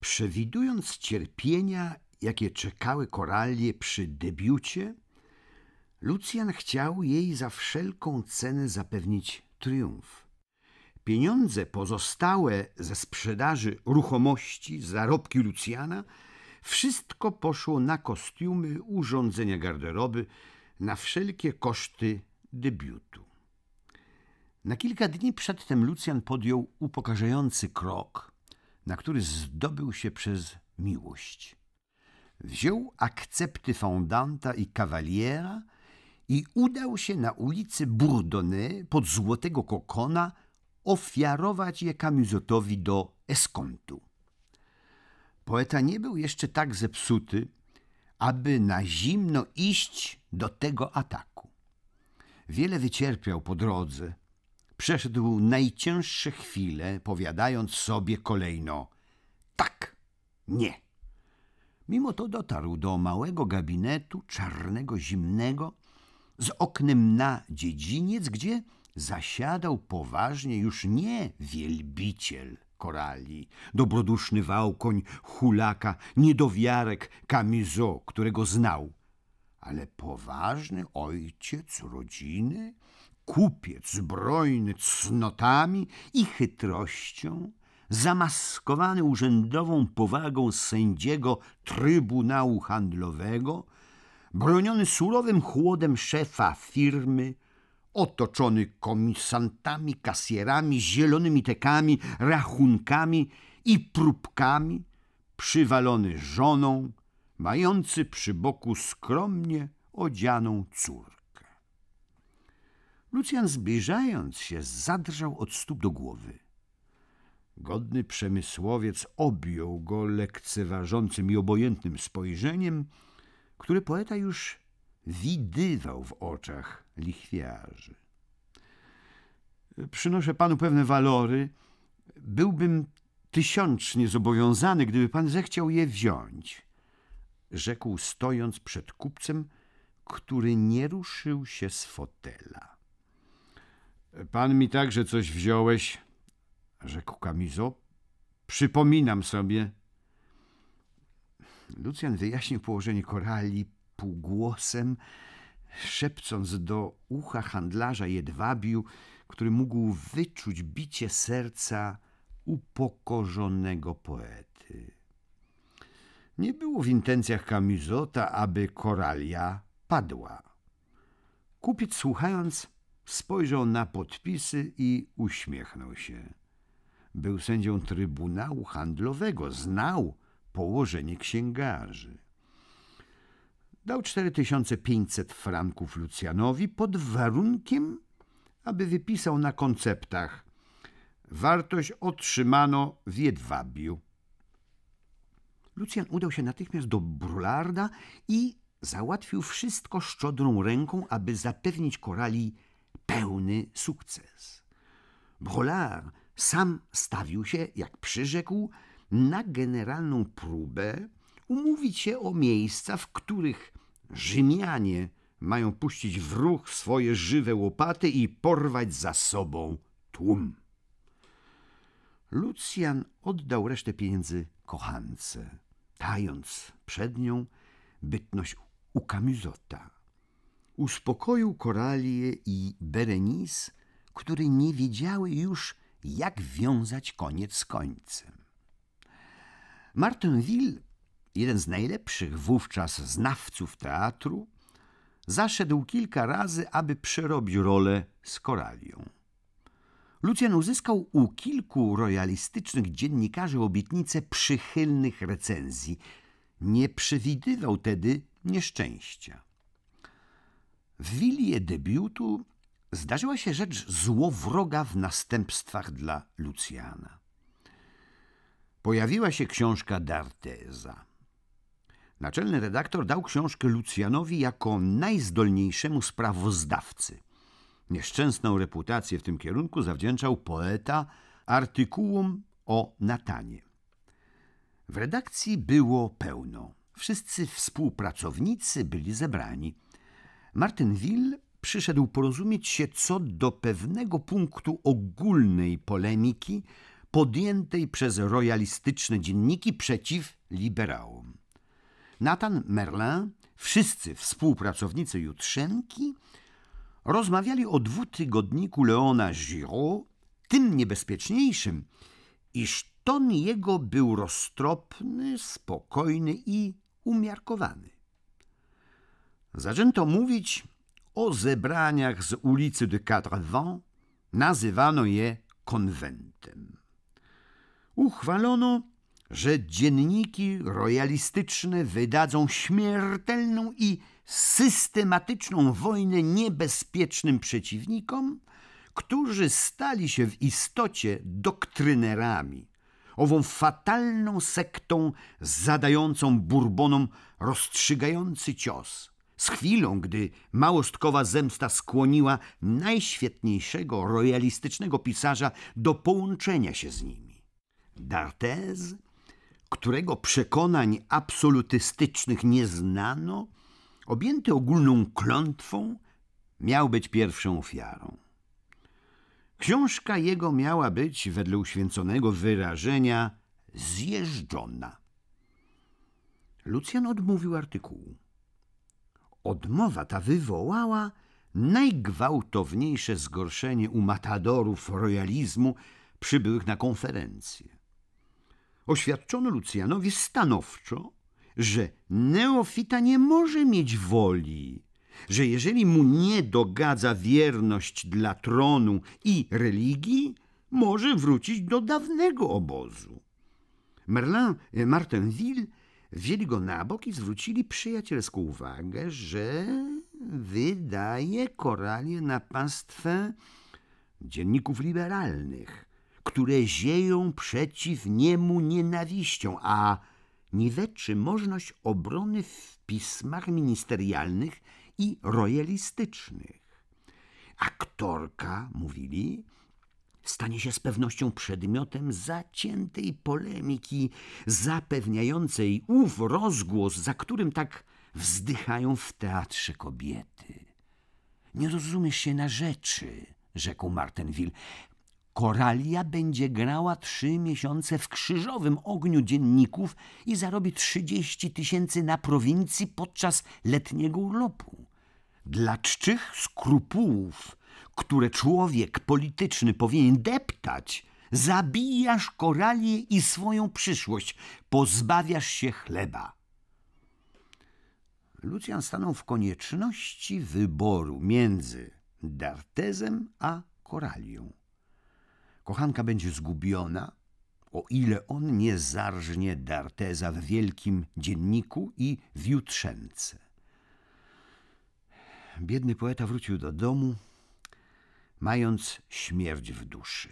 Przewidując cierpienia, jakie czekały Koralię przy debiucie, Lucjan chciał jej za wszelką cenę zapewnić triumf. Pieniądze pozostałe ze sprzedaży ruchomości, zarobki Lucjana, wszystko poszło na kostiumy, urządzenia garderoby, na wszelkie koszty debiutu. Na kilka dni przedtem Lucjan podjął upokarzający krok – na który zdobył się przez miłość. Wziął akcepty fondanta i kawaliera i udał się na ulicę Bourdonnais pod Złotego Kokona ofiarować je Kamizotowi do eskontu. Poeta nie był jeszcze tak zepsuty, aby na zimno iść do tego ataku. Wiele wycierpiał po drodze, przeszedł najcięższe chwile, powiadając sobie kolejno tak, nie. Mimo to dotarł do małego gabinetu, czarnego, zimnego, z oknem na dziedziniec, gdzie zasiadał poważnie już nie wielbiciel korali, dobroduszny wałkoń, hulaka, niedowiarek Kamizo, którego znał, ale poważny ojciec rodziny, kupiec zbrojny cnotami i chytrością, zamaskowany urzędową powagą sędziego Trybunału Handlowego, broniony surowym chłodem szefa firmy, otoczony komisantami, kasjerami, zielonymi tekami, rachunkami i próbkami, przywalony żoną, mający przy boku skromnie odzianą córkę. Lucjan, zbliżając się, zadrżał od stóp do głowy. Godny przemysłowiec objął go lekceważącym i obojętnym spojrzeniem, które poeta już widywał w oczach lichwiarzy. Przynoszę panu pewne walory. Byłbym tysiącznie zobowiązany, gdyby pan zechciał je wziąć, rzekł stojąc przed kupcem, który nie ruszył się z fotela. Pan mi także coś wziąłeś, rzekł Kamizo. Przypominam sobie. Lucjan wyjaśnił położenie korali półgłosem, szepcąc do ucha handlarza jedwabiu, który mógł wyczuć bicie serca upokorzonego poety. Nie było w intencjach Kamizota, aby koralia padła. Kupiec słuchając spojrzał na podpisy i uśmiechnął się. Był sędzią Trybunału Handlowego, znał położenie księgarzy. Dał 4500 franków Lucjanowi pod warunkiem, aby wypisał na konceptach. Wartość otrzymano w Jedwabiu. Lucjan udał się natychmiast do Brularda i załatwił wszystko szczodrą ręką, aby zapewnić korali pełny sukces. Brolar sam stawił się, jak przyrzekł, na generalną próbę umówić się o miejsca, w których Rzymianie mają puścić w ruch swoje żywe łopaty i porwać za sobą tłum. Lucjan oddał resztę pieniędzy kochance, tając przed nią bytność ukamizota uspokoił Koralię i Berenice, które nie wiedziały już, jak wiązać koniec z końcem. Martinville, jeden z najlepszych wówczas znawców teatru, zaszedł kilka razy, aby przerobić rolę z Koralią. Lucian uzyskał u kilku royalistycznych dziennikarzy obietnicę przychylnych recenzji. Nie przewidywał tedy nieszczęścia. W Wilię debiutu zdarzyła się rzecz złowroga w następstwach dla Lucjana. Pojawiła się książka D'Arteza. Naczelny redaktor dał książkę Lucjanowi jako najzdolniejszemu sprawozdawcy. Nieszczęsną reputację w tym kierunku zawdzięczał poeta artykułom o Natanie. W redakcji było pełno. Wszyscy współpracownicy byli zebrani – Martinville przyszedł porozumieć się co do pewnego punktu ogólnej polemiki podjętej przez royalistyczne dzienniki przeciw liberałom. Nathan Merlin, wszyscy współpracownicy Jutrzenki, rozmawiali o dwutygodniku Leona Giraud, tym niebezpieczniejszym, iż ton jego był roztropny, spokojny i umiarkowany. Zaczęto mówić o zebraniach z ulicy de Quatre Vents, nazywano je konwentem. Uchwalono, że dzienniki royalistyczne wydadzą śmiertelną i systematyczną wojnę niebezpiecznym przeciwnikom, którzy stali się w istocie doktrynerami, ową fatalną sektą zadającą Bourbonom rozstrzygający cios – z chwilą, gdy małostkowa zemsta skłoniła najświetniejszego royalistycznego pisarza do połączenia się z nimi. D'Artez, którego przekonań absolutystycznych nie znano, objęty ogólną klątwą, miał być pierwszą ofiarą. Książka jego miała być, wedle uświęconego wyrażenia, zjeżdżona. Lucjan odmówił artykułu. Odmowa ta wywołała najgwałtowniejsze zgorszenie u matadorów royalizmu przybyłych na konferencję. Oświadczono Lucjanowi stanowczo, że neofita nie może mieć woli, że jeżeli mu nie dogadza wierność dla tronu i religii, może wrócić do dawnego obozu. Merlin Martinville Wzięli go na bok i zwrócili przyjacielską uwagę, że wydaje koralie na pastwę dzienników liberalnych, które zieją przeciw niemu nienawiścią, a niweczy możność obrony w pismach ministerialnych i royalistycznych. Aktorka, mówili, stanie się z pewnością przedmiotem zaciętej polemiki, zapewniającej ów rozgłos, za którym tak wzdychają w teatrze kobiety. Nie rozumiesz się na rzeczy, rzekł Martenville. Koralia będzie grała trzy miesiące w krzyżowym ogniu dzienników i zarobi trzydzieści tysięcy na prowincji podczas letniego urlopu. Dla czczych skrupułów które człowiek polityczny powinien deptać, zabijasz koralię i swoją przyszłość, pozbawiasz się chleba. Lucjan stanął w konieczności wyboru między Dartezem a koralią. Kochanka będzie zgubiona, o ile on nie zarżnie Darteza w wielkim dzienniku i w jutrzence. Biedny poeta wrócił do domu, mając śmierć w duszy.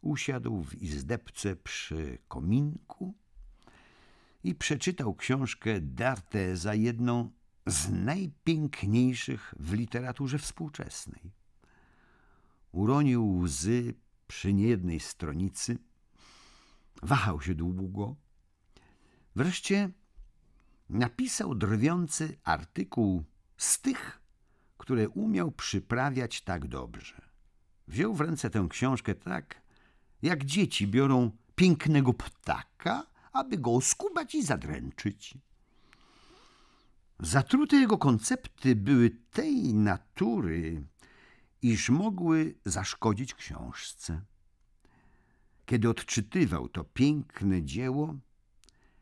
Usiadł w izdebce przy kominku i przeczytał książkę Darte za jedną z najpiękniejszych w literaturze współczesnej. Uronił łzy przy niejednej stronicy, wahał się długo. Wreszcie napisał drwiący artykuł z tych, które umiał przyprawiać tak dobrze. Wziął w ręce tę książkę tak, jak dzieci biorą pięknego ptaka, aby go oskubać i zadręczyć. Zatrute jego koncepty były tej natury, iż mogły zaszkodzić książce. Kiedy odczytywał to piękne dzieło,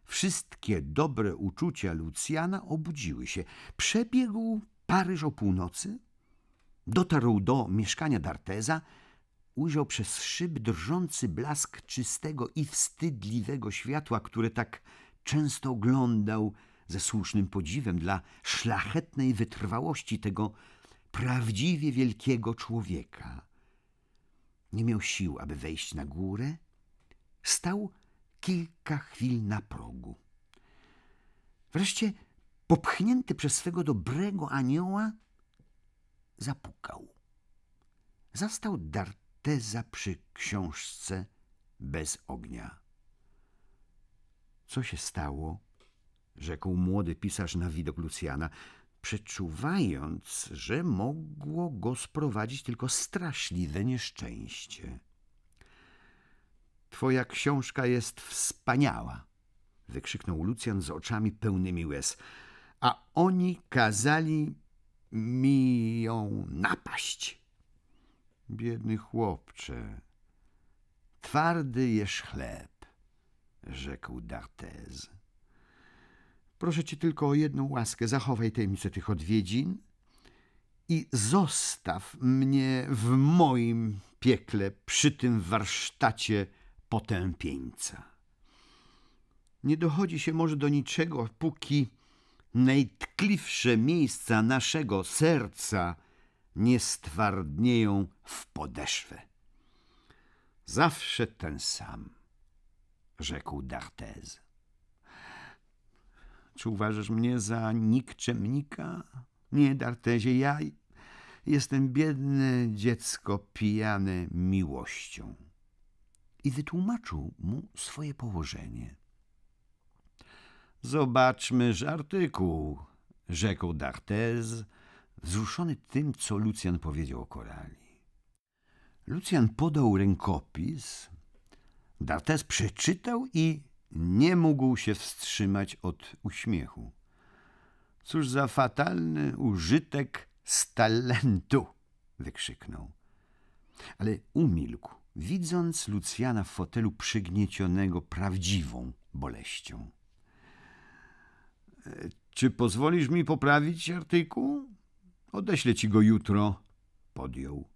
wszystkie dobre uczucia Lucjana obudziły się. Przebiegł Paryż o północy, dotarł do mieszkania D'Arteza, ujrzał przez szyb drżący blask czystego i wstydliwego światła, które tak często oglądał ze słusznym podziwem dla szlachetnej wytrwałości tego prawdziwie wielkiego człowieka. Nie miał sił, aby wejść na górę. Stał kilka chwil na progu. Wreszcie popchnięty przez swego dobrego anioła, zapukał. Zastał Darteza przy książce bez ognia. Co się stało? rzekł młody pisarz na widok Lucjana, przeczuwając, że mogło go sprowadzić tylko straszliwe nieszczęście. Twoja książka jest wspaniała! wykrzyknął Lucjan z oczami pełnymi łez a oni kazali mi ją napaść. Biedny chłopcze, twardy jesz chleb, rzekł D'Artez. Proszę ci tylko o jedną łaskę, zachowaj tajemnicę tych odwiedzin i zostaw mnie w moim piekle przy tym warsztacie potępieńca. Nie dochodzi się może do niczego, póki najtkliwsze miejsca naszego serca nie stwardnieją w podeszwę. Zawsze ten sam, rzekł D'Artez. Czy uważasz mnie za nikczemnika? Nie, D'Artezie, ja jestem biedne dziecko pijane miłością. I wytłumaczył mu swoje położenie – Zobaczmyż artykuł, rzekł Dartez, wzruszony tym, co Lucjan powiedział o korali. Lucjan podał rękopis, Dartez przeczytał i nie mógł się wstrzymać od uśmiechu. Cóż za fatalny użytek z talentu! wykrzyknął. Ale umilkł, widząc Lucjana w fotelu przygniecionego prawdziwą boleścią. Czy pozwolisz mi poprawić artykuł? Odeślę ci go jutro. Podjął.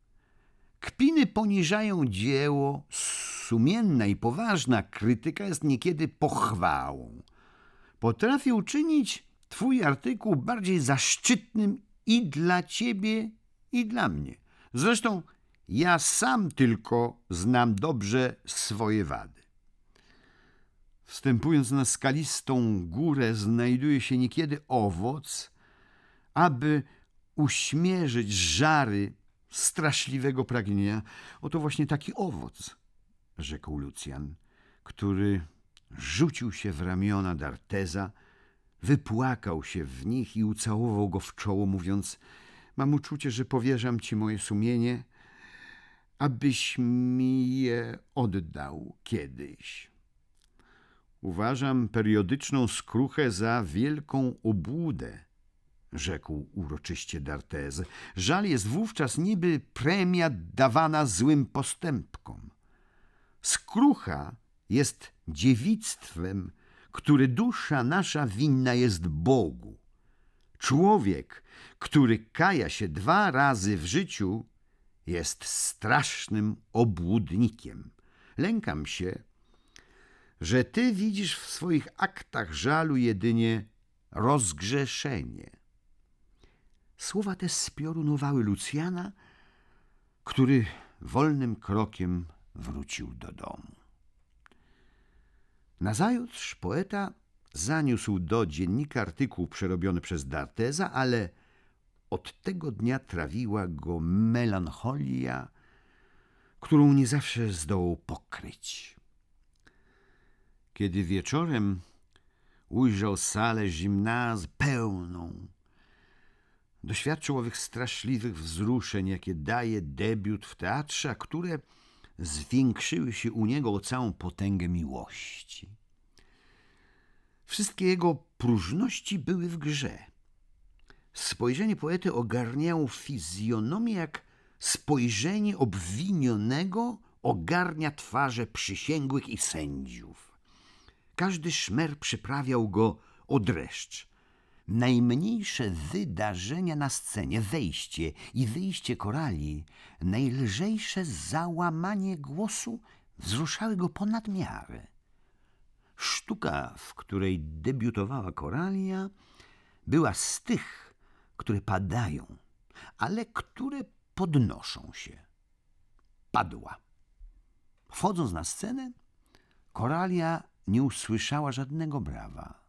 Kpiny poniżają dzieło. Sumienna i poważna krytyka jest niekiedy pochwałą. Potrafię uczynić twój artykuł bardziej zaszczytnym i dla ciebie, i dla mnie. Zresztą ja sam tylko znam dobrze swoje wady. Wstępując na skalistą górę znajduje się niekiedy owoc, aby uśmierzyć żary straszliwego pragnienia. Oto właśnie taki owoc, rzekł Lucjan, który rzucił się w ramiona D'Arteza, wypłakał się w nich i ucałował go w czoło, mówiąc Mam uczucie, że powierzam ci moje sumienie, abyś mi je oddał kiedyś. Uważam periodyczną skruchę za wielką obłudę, rzekł uroczyście Dartez. Żal jest wówczas niby premia dawana złym postępkom. Skrucha jest dziewictwem, który dusza nasza winna jest Bogu. Człowiek, który kaja się dwa razy w życiu, jest strasznym obłudnikiem. Lękam się, że ty widzisz w swoich aktach żalu jedynie rozgrzeszenie. Słowa te spiorunowały Lucjana, który wolnym krokiem wrócił do domu. Nazajutrz poeta zaniósł do dziennika artykuł przerobiony przez D'Arteza, ale od tego dnia trawiła go melancholia, którą nie zawsze zdołał pokryć. Kiedy wieczorem ujrzał salę gimnaz pełną, doświadczył owych straszliwych wzruszeń, jakie daje debiut w teatrze, a które zwiększyły się u niego o całą potęgę miłości. Wszystkie jego próżności były w grze. Spojrzenie poety ogarniało fizjonomię jak spojrzenie obwinionego ogarnia twarze przysięgłych i sędziów. Każdy szmer przyprawiał go o dreszcz. Najmniejsze wydarzenia na scenie, wejście i wyjście korali, najlżejsze załamanie głosu wzruszały go ponad miarę. Sztuka, w której debiutowała koralia, była z tych, które padają, ale które podnoszą się. Padła. Wchodząc na scenę, koralia nie usłyszała żadnego brawa.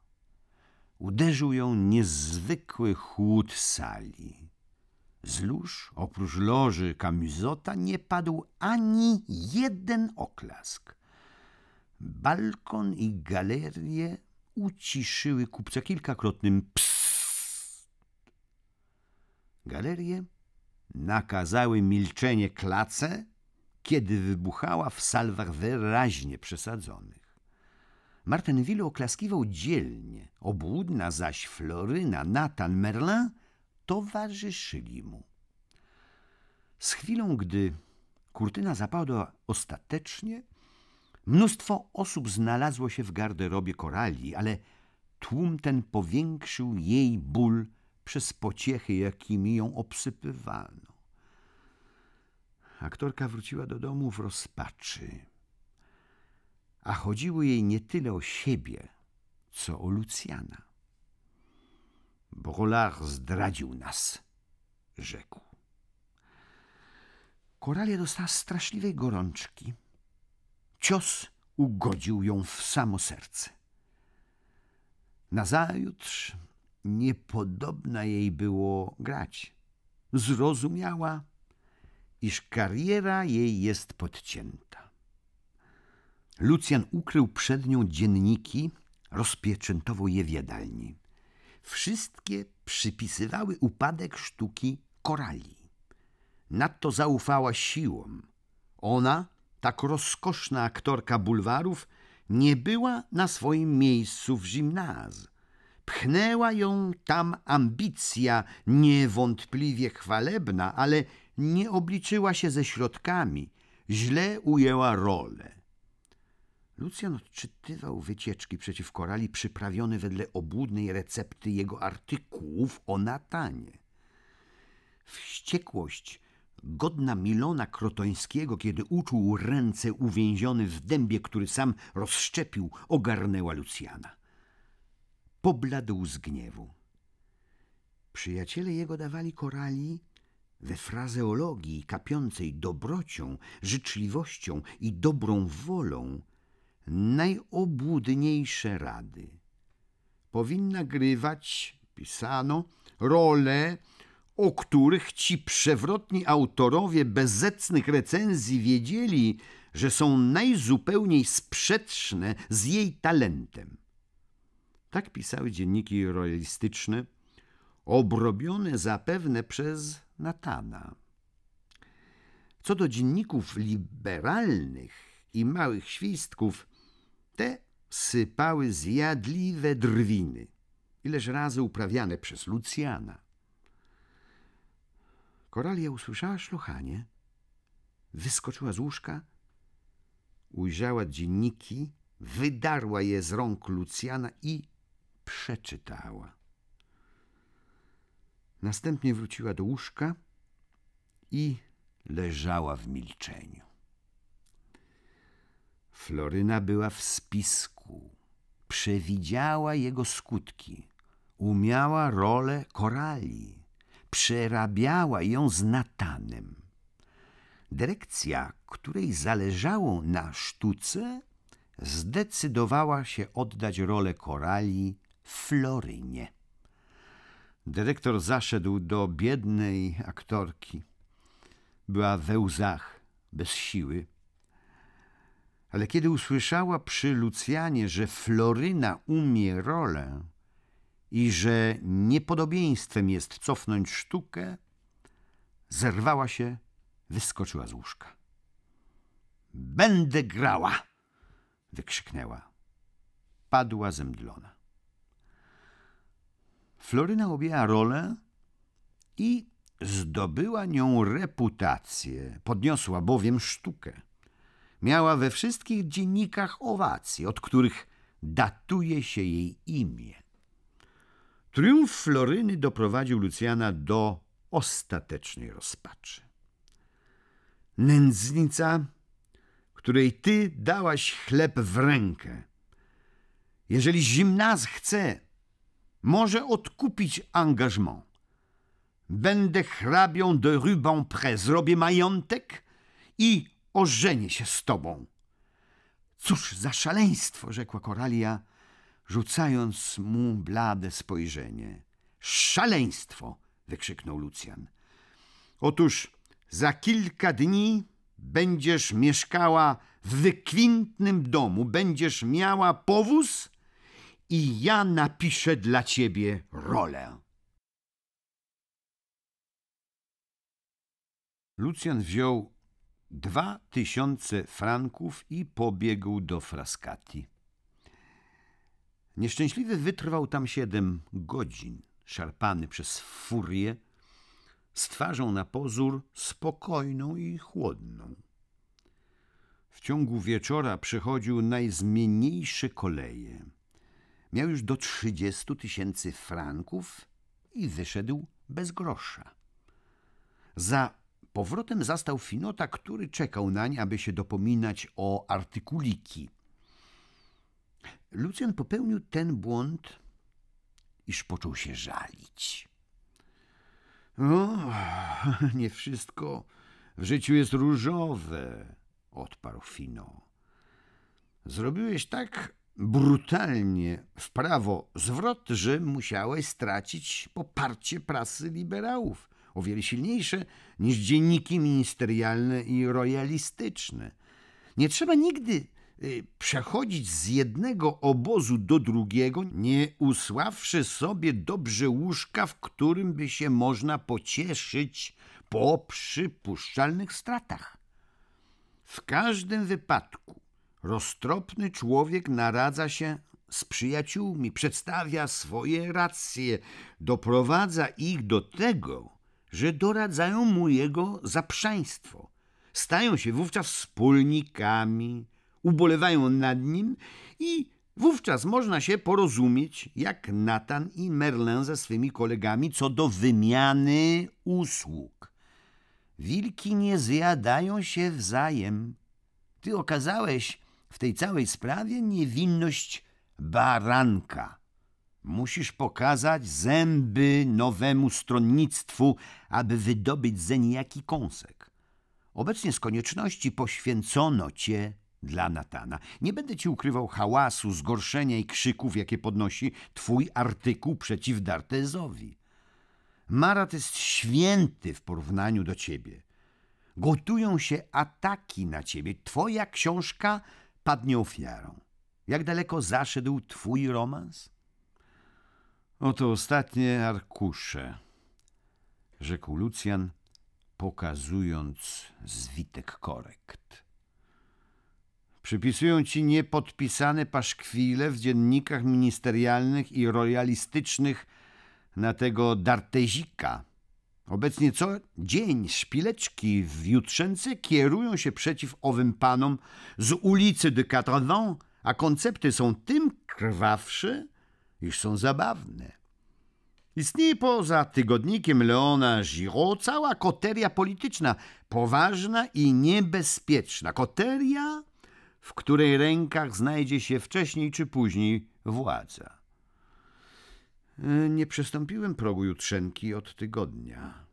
Uderzył ją niezwykły chłód sali. Z lóż, oprócz loży kamizota, nie padł ani jeden oklask. Balkon i galerie uciszyły kupca kilkakrotnym psst. Galerie nakazały milczenie klace, kiedy wybuchała w salwach wyraźnie przesadzonych. Martenwilu oklaskiwał dzielnie, obłudna zaś Floryna, Nathan, Merlin towarzyszyli mu. Z chwilą, gdy kurtyna zapadła ostatecznie, mnóstwo osób znalazło się w garderobie korali, ale tłum ten powiększył jej ból przez pociechy, jakimi ją obsypywano. Aktorka wróciła do domu w rozpaczy a chodziło jej nie tyle o siebie, co o Lucjana. Brolard zdradził nas, rzekł. Koralia dostała straszliwej gorączki. Cios ugodził ją w samo serce. Nazajutrz niepodobna jej było grać. Zrozumiała, iż kariera jej jest podcięta. Lucjan ukrył przed nią dzienniki, rozpieczętował je w jadalni. Wszystkie przypisywały upadek sztuki korali. Nadto zaufała siłom. Ona, tak rozkoszna aktorka bulwarów, nie była na swoim miejscu w gimnaz. Pchnęła ją tam ambicja, niewątpliwie chwalebna, ale nie obliczyła się ze środkami, źle ujęła rolę. Lucjan odczytywał wycieczki przeciw korali przyprawione wedle obłudnej recepty jego artykułów o Natanie. Wściekłość godna Milona Krotońskiego, kiedy uczuł ręce uwięziony w dębie, który sam rozszczepił, ogarnęła Lucjana. Pobladł z gniewu. Przyjaciele jego dawali korali we frazeologii kapiącej dobrocią, życzliwością i dobrą wolą – najobłudniejsze rady. Powinna grywać, pisano, role, o których ci przewrotni autorowie bezecnych recenzji wiedzieli, że są najzupełniej sprzeczne z jej talentem. Tak pisały dzienniki royalistyczne, obrobione zapewne przez Natana. Co do dzienników liberalnych i małych świstków, te sypały zjadliwe drwiny, ileż razy uprawiane przez Lucjana. Koralia usłyszała szlochanie, wyskoczyła z łóżka, ujrzała dzienniki, wydarła je z rąk Lucjana i przeczytała. Następnie wróciła do łóżka i leżała w milczeniu. Floryna była w spisku, przewidziała jego skutki, umiała rolę korali, przerabiała ją z Natanem. Dyrekcja, której zależało na sztuce, zdecydowała się oddać rolę korali Florynie. Dyrektor zaszedł do biednej aktorki. Była we łzach, bez siły ale kiedy usłyszała przy Lucjanie, że Floryna umie rolę i że niepodobieństwem jest cofnąć sztukę, zerwała się, wyskoczyła z łóżka. Będę grała! wykrzyknęła. Padła zemdlona. Floryna objęła rolę i zdobyła nią reputację, podniosła bowiem sztukę miała we wszystkich dziennikach owacji, od których datuje się jej imię. Triumf Floryny doprowadził Lucjana do ostatecznej rozpaczy. Nędznica, której ty dałaś chleb w rękę, jeżeli Zimnaz chce, może odkupić angażment. Będę hrabią de Rubempré, zrobię majątek i ożenię się z tobą. Cóż za szaleństwo, rzekła Koralia, rzucając mu blade spojrzenie. Szaleństwo! wykrzyknął Lucjan. Otóż za kilka dni będziesz mieszkała w wykwintnym domu, będziesz miała powóz i ja napiszę dla ciebie rolę. Lucjan wziął dwa tysiące franków i pobiegł do Frascati. Nieszczęśliwy wytrwał tam siedem godzin, szarpany przez furię, z twarzą na pozór spokojną i chłodną. W ciągu wieczora przechodził najzmienniejsze koleje. Miał już do trzydziestu tysięcy franków i wyszedł bez grosza. Za Powrotem zastał Finota, który czekał nań, aby się dopominać o artykuliki. Lucjan popełnił ten błąd, iż począł się żalić. nie wszystko w życiu jest różowe, odparł Fino. Zrobiłeś tak brutalnie w prawo zwrot, że musiałeś stracić poparcie prasy liberałów – o wiele silniejsze niż dzienniki ministerialne i royalistyczne. Nie trzeba nigdy y, przechodzić z jednego obozu do drugiego, nie usławszy sobie dobrze łóżka, w którym by się można pocieszyć po przypuszczalnych stratach. W każdym wypadku roztropny człowiek naradza się z przyjaciółmi, przedstawia swoje racje, doprowadza ich do tego, że doradzają mu jego zaprzeństwo. Stają się wówczas wspólnikami, ubolewają nad nim i wówczas można się porozumieć, jak Natan i Merlin ze swymi kolegami, co do wymiany usług. Wilki nie zjadają się wzajem. Ty okazałeś w tej całej sprawie niewinność baranka. Musisz pokazać zęby nowemu stronnictwu, aby wydobyć zeń jaki kąsek. Obecnie z konieczności poświęcono cię dla Natana. Nie będę ci ukrywał hałasu, zgorszenia i krzyków, jakie podnosi twój artykuł przeciw Dartezowi. Marat jest święty w porównaniu do ciebie. Gotują się ataki na ciebie. Twoja książka padnie ofiarą. Jak daleko zaszedł twój romans? Oto ostatnie arkusze, rzekł Lucjan, pokazując zwitek korekt. Przypisują ci niepodpisane paszkwile w dziennikach ministerialnych i royalistycznych na tego Dartezika. Obecnie co dzień szpileczki w jutrzence kierują się przeciw owym panom z ulicy de Quatre a koncepty są tym krwawsze, iż są zabawne. Istnieje poza tygodnikiem Leona Giraud cała koteria polityczna, poważna i niebezpieczna. Koteria, w której rękach znajdzie się wcześniej czy później władza. E, nie przestąpiłem progu jutrzenki od tygodnia.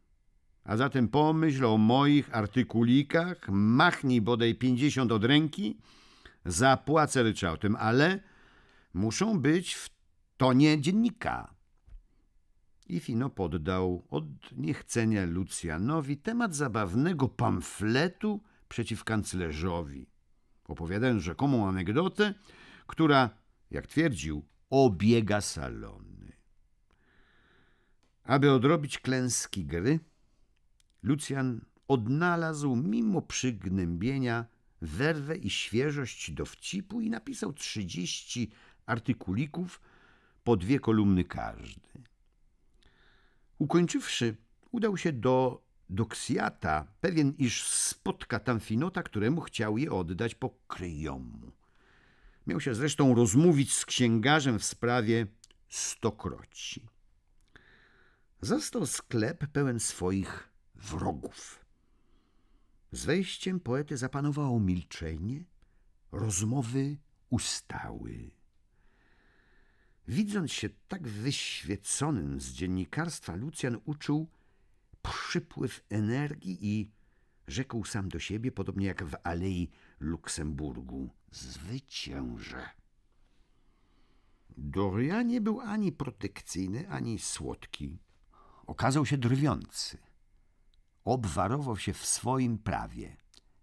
A zatem pomyśl o moich artykulikach, machnij bodaj pięćdziesiąt od ręki, zapłacę ryczałtem, ale muszą być w to nie dziennika. I Fino poddał od niechcenia Lucjanowi temat zabawnego pamfletu przeciw kanclerzowi, opowiadając rzekomą anegdotę, która, jak twierdził, obiega salony. Aby odrobić klęski gry, Lucjan odnalazł mimo przygnębienia werwę i świeżość dowcipu i napisał trzydzieści artykulików, po dwie kolumny każdy. Ukończywszy, udał się do Doksjata, pewien, iż spotka Tamfinota, któremu chciał je oddać po kryjomu. Miał się zresztą rozmówić z księgarzem w sprawie stokroci. Zastał sklep pełen swoich wrogów. Z wejściem poety zapanowało milczenie, rozmowy ustały. Widząc się tak wyświeconym z dziennikarstwa, Lucjan uczuł przypływ energii i rzekł sam do siebie, podobnie jak w Alei Luksemburgu, zwyciężę. Dorian nie był ani protekcyjny, ani słodki. Okazał się drwiący. Obwarował się w swoim prawie.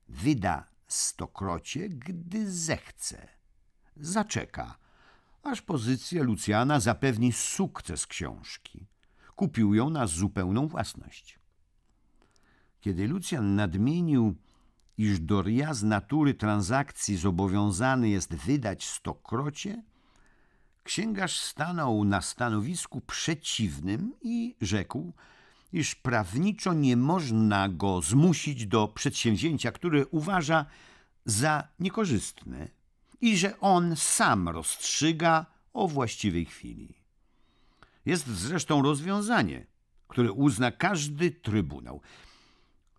Wyda stokrocie, gdy zechce. Zaczeka – aż pozycja Lucjana zapewni sukces książki. Kupił ją na zupełną własność. Kiedy Lucjan nadmienił, iż Doria z natury transakcji zobowiązany jest wydać stokrocie, księgarz stanął na stanowisku przeciwnym i rzekł, iż prawniczo nie można go zmusić do przedsięwzięcia, które uważa za niekorzystne i że on sam rozstrzyga o właściwej chwili. Jest zresztą rozwiązanie, które uzna każdy trybunał.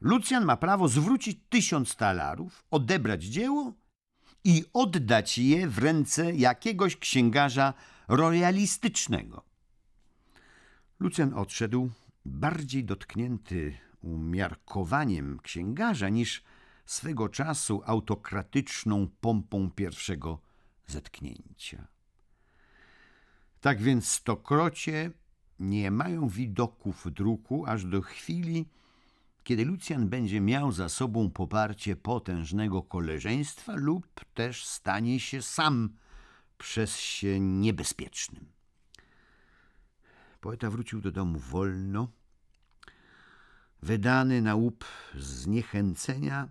Lucjan ma prawo zwrócić tysiąc talarów, odebrać dzieło i oddać je w ręce jakiegoś księgarza royalistycznego. Lucjan odszedł bardziej dotknięty umiarkowaniem księgarza niż swego czasu autokratyczną pompą pierwszego zetknięcia. Tak więc stokrocie nie mają widoków druku aż do chwili, kiedy Lucjan będzie miał za sobą poparcie potężnego koleżeństwa lub też stanie się sam przez się niebezpiecznym. Poeta wrócił do domu wolno, wydany na łup zniechęcenia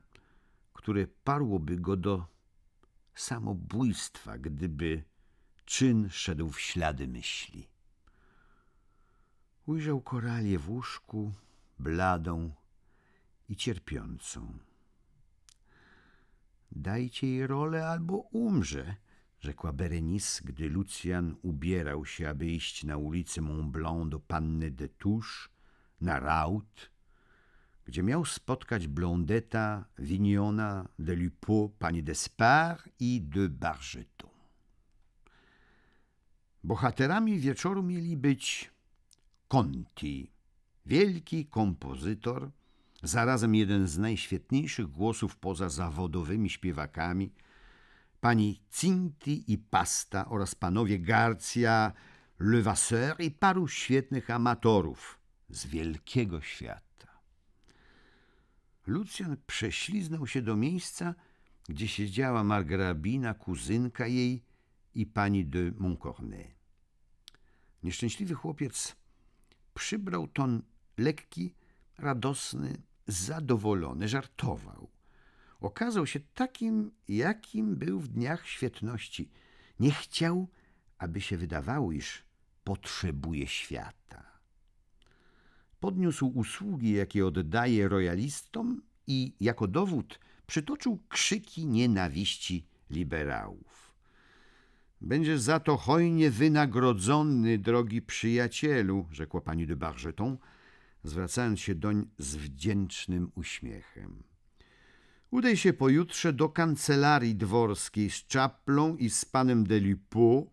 które parłoby go do samobójstwa, gdyby czyn szedł w ślady myśli. Ujrzał koralię w łóżku, bladą i cierpiącą. Dajcie jej rolę albo umrze, rzekła Berenice, gdy Lucjan ubierał się, aby iść na ulicę Mont Blanc do panny de Touche, na raut gdzie miał spotkać Blondetta, Vignona, Delupo, pani Despard i de Bargeton. Bohaterami wieczoru mieli być Conti, wielki kompozytor, zarazem jeden z najświetniejszych głosów poza zawodowymi śpiewakami, pani Cinti i Pasta oraz panowie Garcia, Levasseur i paru świetnych amatorów z wielkiego świata. Lucjan prześliznął się do miejsca, gdzie siedziała margrabina, kuzynka jej i pani de Montcornet. Nieszczęśliwy chłopiec przybrał ton lekki, radosny, zadowolony, żartował. Okazał się takim, jakim był w dniach świetności. Nie chciał, aby się wydawało, iż potrzebuje świata podniósł usługi, jakie oddaje royalistom i jako dowód przytoczył krzyki nienawiści liberałów. Będziesz za to hojnie wynagrodzony, drogi przyjacielu, rzekła pani de Bargeton, zwracając się doń z wdzięcznym uśmiechem. Udaj się pojutrze do kancelarii dworskiej z czaplą i z panem de Delipo,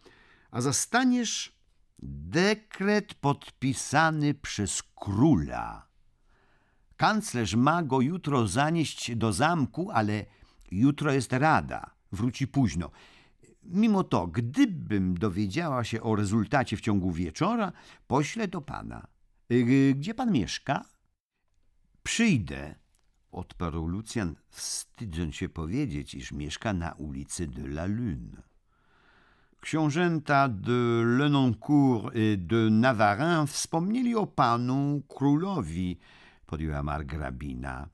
a zastaniesz Dekret podpisany przez króla. Kanclerz ma go jutro zanieść do zamku, ale jutro jest rada. Wróci późno. Mimo to, gdybym dowiedziała się o rezultacie w ciągu wieczora, poślę do pana. Y, y, gdzie pan mieszka? Przyjdę, odparł Lucjan, wstydząc się powiedzieć, iż mieszka na ulicy de la Lune. Książęta de Lenoncourt i de Navarin wspomnieli o panu królowi, podjęła margrabina.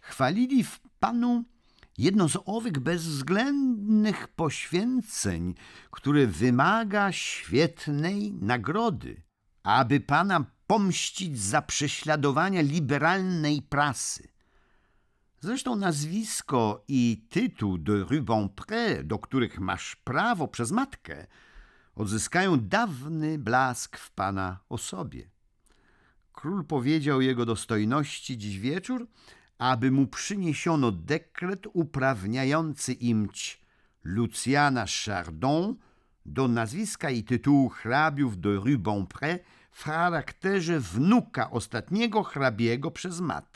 Chwalili w panu jedno z owych bezwzględnych poświęceń, które wymaga świetnej nagrody, aby pana pomścić za prześladowania liberalnej prasy. Zresztą nazwisko i tytuł de Rubempré, do których masz prawo przez matkę, odzyskają dawny blask w pana osobie. Król powiedział jego dostojności dziś wieczór, aby mu przyniesiono dekret uprawniający imć Luciana Chardon do nazwiska i tytułu hrabiów de Rubempré w charakterze wnuka ostatniego hrabiego przez matkę.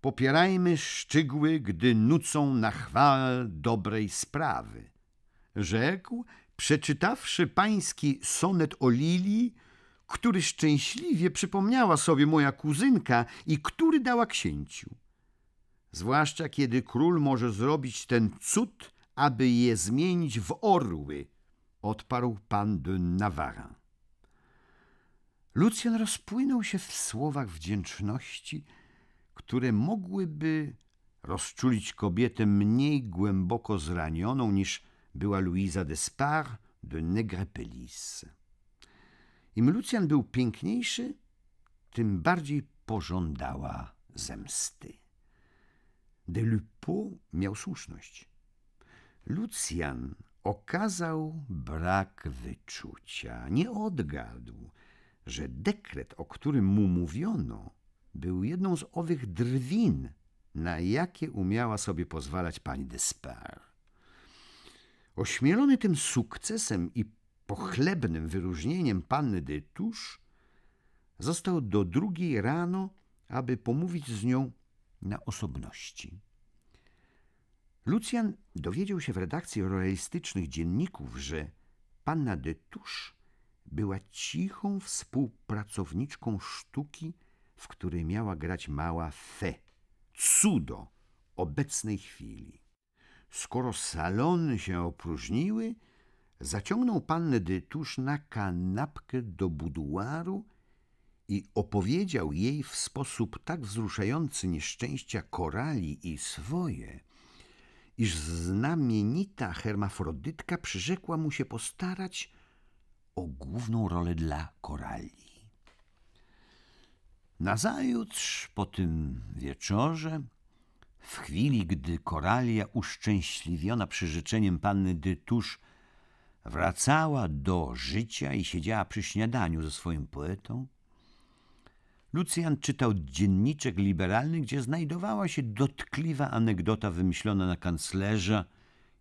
Popierajmy szczegóły, gdy nucą na chwałę dobrej sprawy. Rzekł, przeczytawszy pański sonet o Lilii, który szczęśliwie przypomniała sobie moja kuzynka i który dała księciu. Zwłaszcza kiedy król może zrobić ten cud, aby je zmienić w orły, odparł pan de Navarra. Lucjan rozpłynął się w słowach wdzięczności – które mogłyby rozczulić kobietę mniej głęboko zranioną niż była Louisa Despard de Negrepelis. Im Lucjan był piękniejszy, tym bardziej pożądała zemsty. De Lupo miał słuszność. Lucjan okazał brak wyczucia, nie odgadł, że dekret, o którym mu mówiono, był jedną z owych drwin, na jakie umiała sobie pozwalać pani Despair. Ośmielony tym sukcesem i pochlebnym wyróżnieniem panny de Touche, został do drugiej rano, aby pomówić z nią na osobności. Lucjan dowiedział się w redakcji royalistycznych dzienników, że panna de Touche była cichą współpracowniczką sztuki w której miała grać mała Fe. Cudo obecnej chwili. Skoro salony się opróżniły, zaciągnął pannę Dytusz na kanapkę do buduaru i opowiedział jej w sposób tak wzruszający nieszczęścia korali i swoje, iż znamienita hermafrodytka przyrzekła mu się postarać o główną rolę dla korali. Nazajutrz po tym wieczorze, w chwili gdy Koralia, uszczęśliwiona przyrzeczeniem panny Dytusz, wracała do życia i siedziała przy śniadaniu ze swoim poetą, Lucjan czytał dzienniczek liberalny, gdzie znajdowała się dotkliwa anegdota wymyślona na kanclerza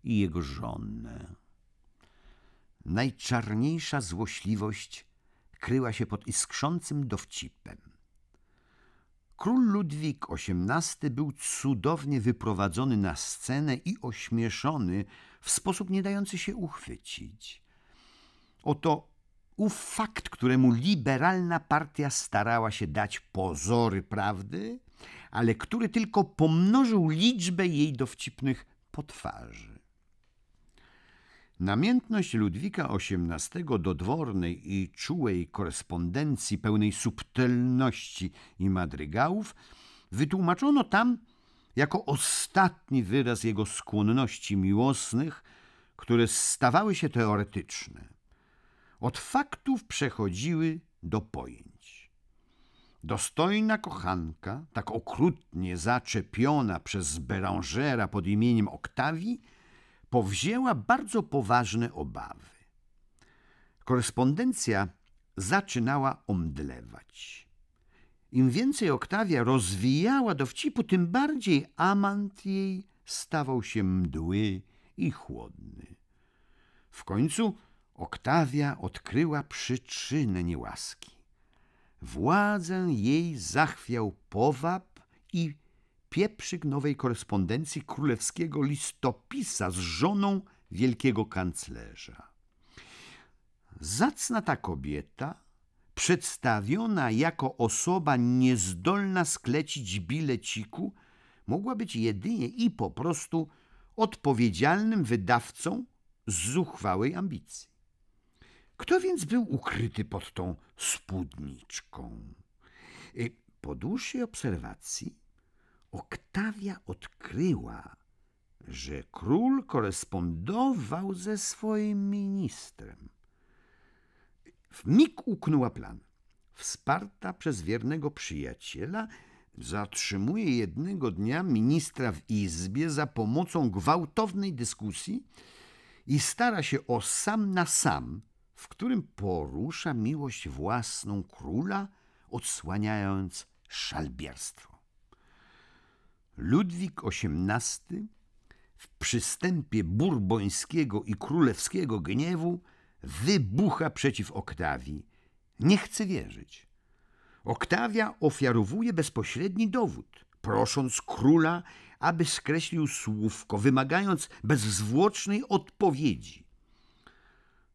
i jego żonę. Najczarniejsza złośliwość kryła się pod iskrzącym dowcipem. Król Ludwik XVIII był cudownie wyprowadzony na scenę i ośmieszony w sposób nie dający się uchwycić. Oto ów fakt, któremu liberalna partia starała się dać pozory prawdy, ale który tylko pomnożył liczbę jej dowcipnych potwarzy. Namiętność Ludwika XVIII do dwornej i czułej korespondencji pełnej subtelności i madrygałów wytłumaczono tam jako ostatni wyraz jego skłonności miłosnych, które stawały się teoretyczne. Od faktów przechodziły do pojęć. Dostojna kochanka, tak okrutnie zaczepiona przez Berangera pod imieniem Oktawii, powzięła bardzo poważne obawy. Korespondencja zaczynała omdlewać. Im więcej Oktawia rozwijała dowcipu, tym bardziej amant jej stawał się mdły i chłodny. W końcu Oktawia odkryła przyczynę niełaski. Władzę jej zachwiał powab i pieprzyk nowej korespondencji królewskiego listopisa z żoną wielkiego kanclerza. Zacna ta kobieta, przedstawiona jako osoba niezdolna sklecić bileciku, mogła być jedynie i po prostu odpowiedzialnym wydawcą z zuchwałej ambicji. Kto więc był ukryty pod tą spódniczką? Y, po dłuższej obserwacji Oktawia odkryła, że król korespondował ze swoim ministrem. W mig uknęła plan. Wsparta przez wiernego przyjaciela, zatrzymuje jednego dnia ministra w izbie za pomocą gwałtownej dyskusji i stara się o sam na sam, w którym porusza miłość własną króla, odsłaniając szalbierstwo. Ludwik XVIII w przystępie burbońskiego i królewskiego gniewu wybucha przeciw Oktawii. Nie chce wierzyć. Oktawia ofiarowuje bezpośredni dowód, prosząc króla, aby skreślił słówko, wymagając bezzwłocznej odpowiedzi.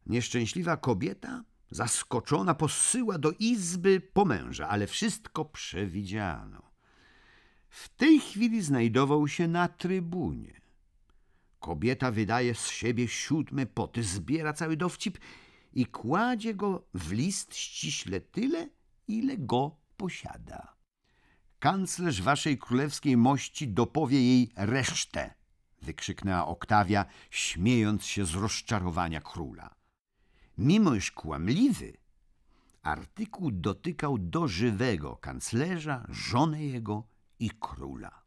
Nieszczęśliwa kobieta, zaskoczona, posyła do izby po męża, ale wszystko przewidziano. W tej chwili znajdował się na trybunie. Kobieta wydaje z siebie siódme poty, zbiera cały dowcip i kładzie go w list ściśle tyle, ile go posiada. Kanclerz waszej królewskiej mości dopowie jej resztę, wykrzyknęła Oktawia, śmiejąc się z rozczarowania króla. Mimo iż kłamliwy, artykuł dotykał do żywego kanclerza, żony jego i króla.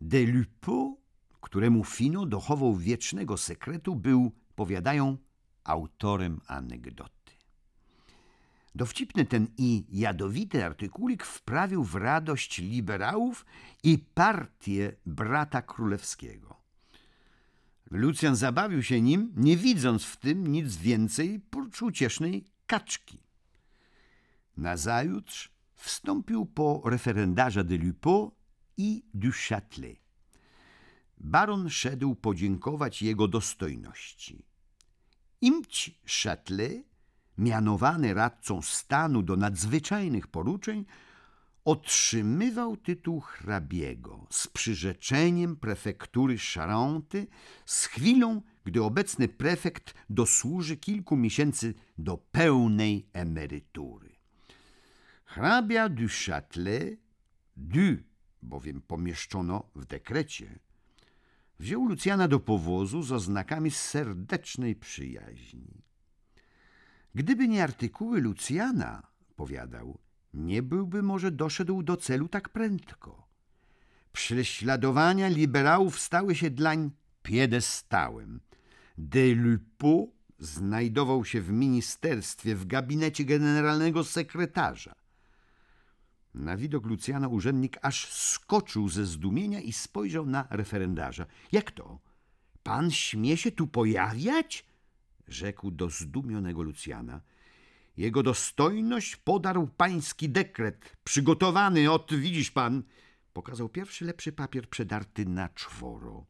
De Lupeau, któremu Fino dochował wiecznego sekretu, był, powiadają, autorem anegdoty. Dowcipny ten i jadowity artykulik wprawił w radość liberałów i partię brata królewskiego. Lucjan zabawił się nim, nie widząc w tym nic więcej prócz uciesznej kaczki. Nazajutrz wstąpił po referendarza de Lupeau i du Châtelet. Baron szedł podziękować jego dostojności. Imć Châtelet, mianowany radcą stanu do nadzwyczajnych poruczeń, otrzymywał tytuł hrabiego z przyrzeczeniem prefektury Charenty z chwilą, gdy obecny prefekt dosłuży kilku miesięcy do pełnej emerytury. Hrabia du Châtelet, du, bowiem pomieszczono w dekrecie, wziął Lucjana do powozu z oznakami serdecznej przyjaźni. Gdyby nie artykuły Lucjana, powiadał, nie byłby może doszedł do celu tak prędko. Prześladowania liberałów stały się dlań piedestałem. De Lupo znajdował się w ministerstwie, w gabinecie generalnego sekretarza. Na widok Lucjana urzędnik aż skoczył ze zdumienia i spojrzał na referendarza. Jak to? Pan śmie się tu pojawiać? rzekł do zdumionego Lucjana. Jego dostojność podarł pański dekret, przygotowany od, widzisz pan, pokazał pierwszy lepszy papier przedarty na czworo.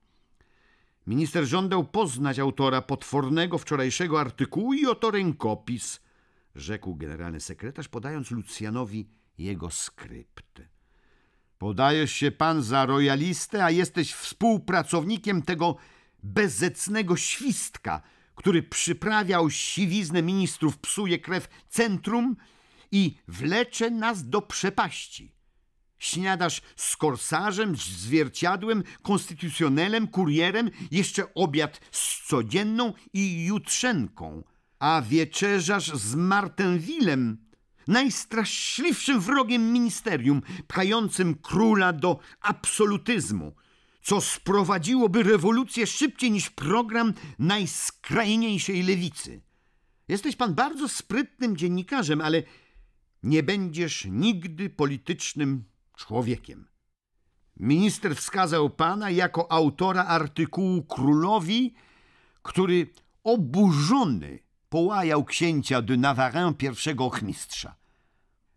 Minister żądał poznać autora potwornego wczorajszego artykułu i oto rękopis, rzekł generalny sekretarz, podając Lucjanowi jego skrypt. Podajesz się pan za royalistę, a jesteś współpracownikiem tego bezecnego świstka, który przyprawiał siwiznę ministrów psuje krew centrum i wlecze nas do przepaści. Śniadasz z korsarzem, zwierciadłem, konstytucjonelem, kurierem, jeszcze obiad z codzienną i jutrzenką, a wieczerzasz z Martenwilem, najstraszliwszym wrogiem ministerium, pchającym króla do absolutyzmu, co sprowadziłoby rewolucję szybciej niż program najskrajniejszej lewicy. Jesteś pan bardzo sprytnym dziennikarzem, ale nie będziesz nigdy politycznym człowiekiem. Minister wskazał pana jako autora artykułu królowi, który oburzony połajał księcia de Navarre pierwszego ochmistrza.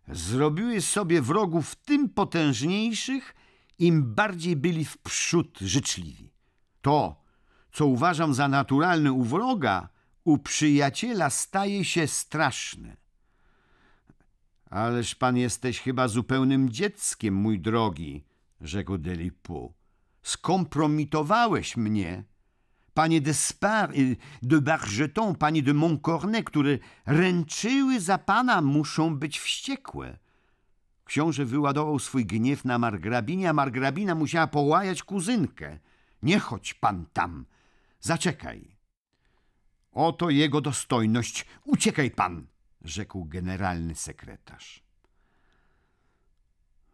Zrobiły sobie wrogów tym potężniejszych, im bardziej byli w przód życzliwi. To, co uważam za naturalne u wroga, u przyjaciela staje się straszne. Ależ pan jesteś chyba zupełnym dzieckiem, mój drogi, rzekł Delipu. Skompromitowałeś mnie panie Despard, y, de Bargeton, panie de Montcornet, które ręczyły za pana, muszą być wściekłe. Książę wyładował swój gniew na margrabinie, a margrabina musiała połajać kuzynkę. Nie chodź pan tam, zaczekaj. Oto jego dostojność, uciekaj pan, rzekł generalny sekretarz.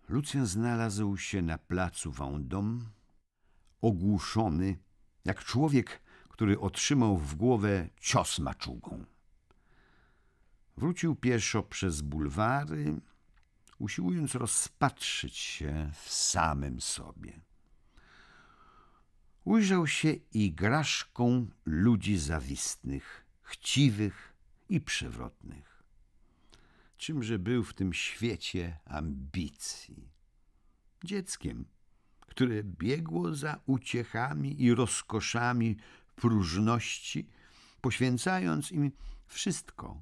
Lucjan znalazł się na placu Vendôme, ogłuszony jak człowiek, który otrzymał w głowę cios maczugą. Wrócił pieszo przez bulwary, usiłując rozpatrzyć się w samym sobie. Ujrzał się igraszką ludzi zawistnych, chciwych i przewrotnych. Czymże był w tym świecie ambicji? Dzieckiem – które biegło za uciechami i rozkoszami próżności, poświęcając im wszystko.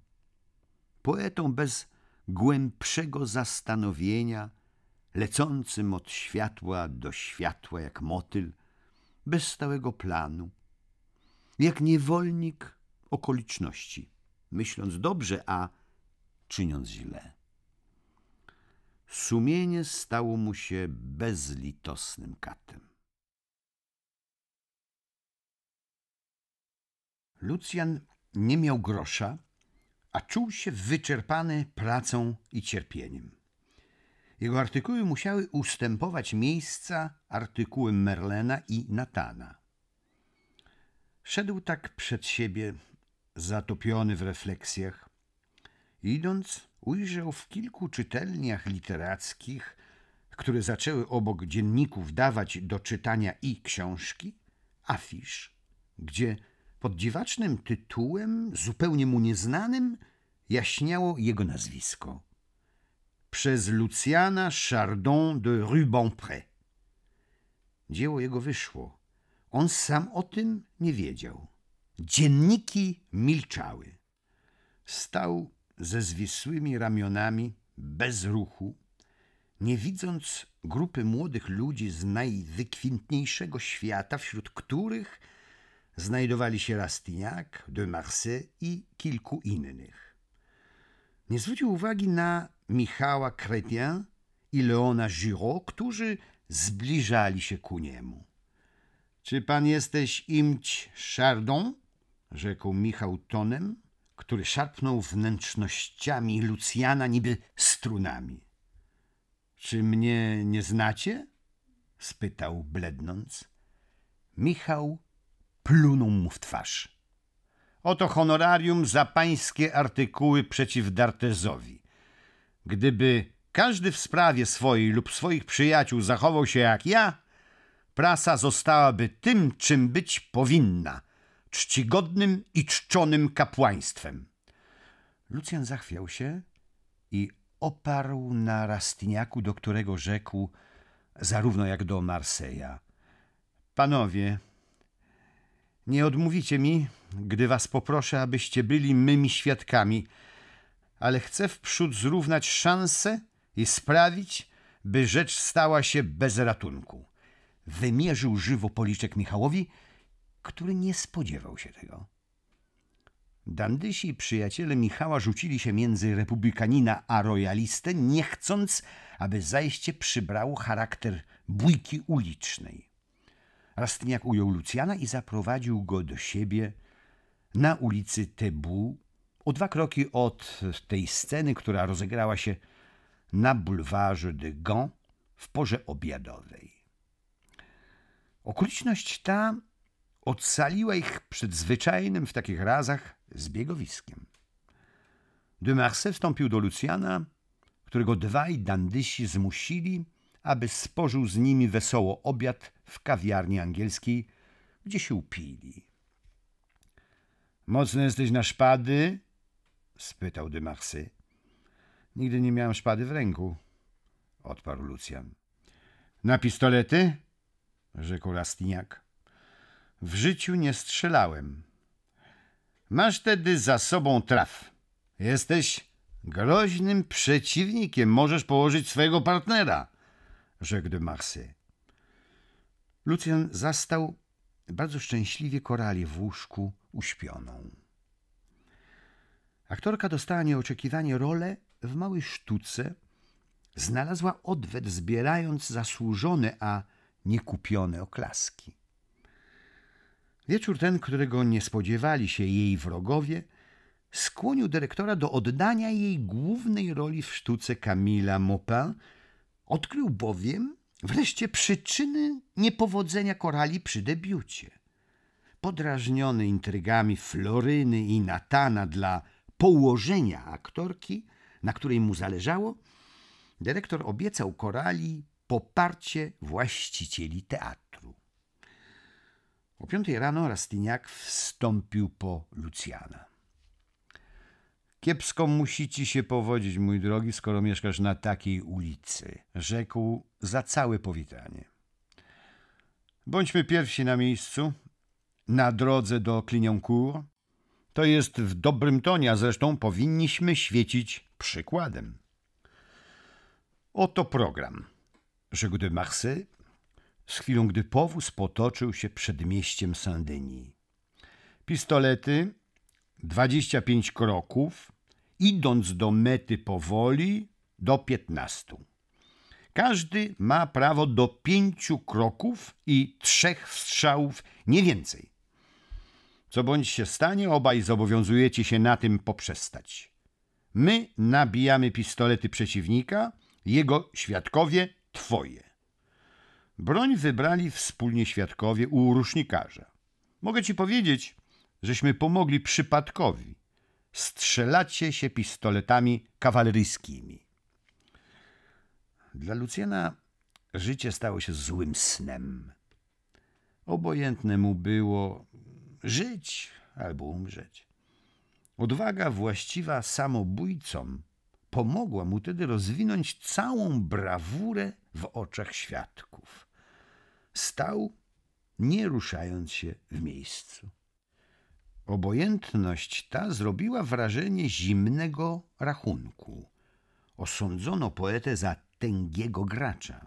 Poetą bez głębszego zastanowienia, lecącym od światła do światła jak motyl, bez stałego planu, jak niewolnik okoliczności, myśląc dobrze, a czyniąc źle. Sumienie stało mu się bezlitosnym katem. Lucjan nie miał grosza, a czuł się wyczerpany pracą i cierpieniem. Jego artykuły musiały ustępować miejsca artykułem Merlena i Natana. Szedł tak przed siebie, zatopiony w refleksjach. Idąc, ujrzał w kilku czytelniach literackich, które zaczęły obok dzienników dawać do czytania i książki, afisz, gdzie pod dziwacznym tytułem, zupełnie mu nieznanym, jaśniało jego nazwisko. Przez Luciana Chardon de Rubempré. Dzieło jego wyszło. On sam o tym nie wiedział. Dzienniki milczały. Stał ze zwisłymi ramionami, bez ruchu, nie widząc grupy młodych ludzi z najwykwintniejszego świata, wśród których znajdowali się Rastignac, de Marsay i kilku innych. Nie zwrócił uwagi na Michała Chrétien i Leona Giraud, którzy zbliżali się ku niemu. – Czy pan jesteś imć Chardon? – rzekł Michał tonem, który szarpnął wnętrznościami Lucjana niby strunami. Czy mnie nie znacie? spytał blednąc. Michał plunął mu w twarz. Oto honorarium za pańskie artykuły przeciw Dartezowi. Gdyby każdy w sprawie swojej lub swoich przyjaciół zachował się jak ja, prasa zostałaby tym, czym być powinna czcigodnym i czczonym kapłaństwem. Lucjan zachwiał się i oparł na Rastiniaku, do którego rzekł, zarówno jak do Marseja. Panowie, nie odmówicie mi, gdy was poproszę, abyście byli mymi świadkami, ale chcę wprzód zrównać szanse i sprawić, by rzecz stała się bez ratunku. Wymierzył żywo policzek Michałowi, który nie spodziewał się tego. Dandysi przyjaciele Michała rzucili się między republikanina a royalistę, nie chcąc, aby zajście przybrało charakter bójki ulicznej. Rastniak ujął Lucjana i zaprowadził go do siebie na ulicy Tebu, o dwa kroki od tej sceny, która rozegrała się na bulwarze de Gand w porze obiadowej. Okoliczność ta odcaliła ich przed zwyczajnym w takich razach zbiegowiskiem. De Marsay wstąpił do Lucjana, którego dwaj dandysi zmusili, aby spożył z nimi wesoło obiad w kawiarni angielskiej, gdzie się upili. Mocny jesteś na szpady? spytał de Marsay. Nigdy nie miałem szpady w ręku, odparł Lucjan. Na pistolety? rzekł Lastiniak. W życiu nie strzelałem. Masz tedy za sobą traf. Jesteś groźnym przeciwnikiem. Możesz położyć swojego partnera, rzekł de Marsay. Lucjan zastał bardzo szczęśliwie Korali w łóżku uśpioną. Aktorka dostała nieoczekiwanie rolę w małej sztuce. Znalazła odwet, zbierając zasłużone, a niekupione oklaski. Wieczór ten, którego nie spodziewali się jej wrogowie, skłonił dyrektora do oddania jej głównej roli w sztuce Camila Maupin. Odkrył bowiem wreszcie przyczyny niepowodzenia korali przy debiucie. Podrażniony intrygami Floryny i Natana dla położenia aktorki, na której mu zależało, dyrektor obiecał korali poparcie właścicieli teatru. O piątej rano Rastyniak wstąpił po Lucjana. Kiepsko musi ci się powodzić, mój drogi, skoro mieszkasz na takiej ulicy, rzekł za całe powitanie. Bądźmy pierwsi na miejscu, na drodze do Clignancourt. To jest w dobrym tonie, a zresztą powinniśmy świecić przykładem. Oto program, rzekł de Marseille, z chwilą gdy powóz potoczył się przed mieściem Sandynii. Pistolety, 25 kroków, idąc do mety powoli, do 15. Każdy ma prawo do pięciu kroków i trzech strzałów, nie więcej. Co bądź się stanie, obaj zobowiązujecie się na tym poprzestać. My nabijamy pistolety przeciwnika, jego świadkowie twoje. Broń wybrali wspólnie świadkowie u rusznikarza. Mogę ci powiedzieć, żeśmy pomogli przypadkowi. Strzelacie się pistoletami kawaleryjskimi. Dla Lucjana życie stało się złym snem. Obojętne mu było żyć albo umrzeć. Odwaga właściwa samobójcom pomogła mu tedy rozwinąć całą brawurę w oczach świadków. Stał, nie ruszając się w miejscu. Obojętność ta zrobiła wrażenie zimnego rachunku. Osądzono poetę za tęgiego gracza.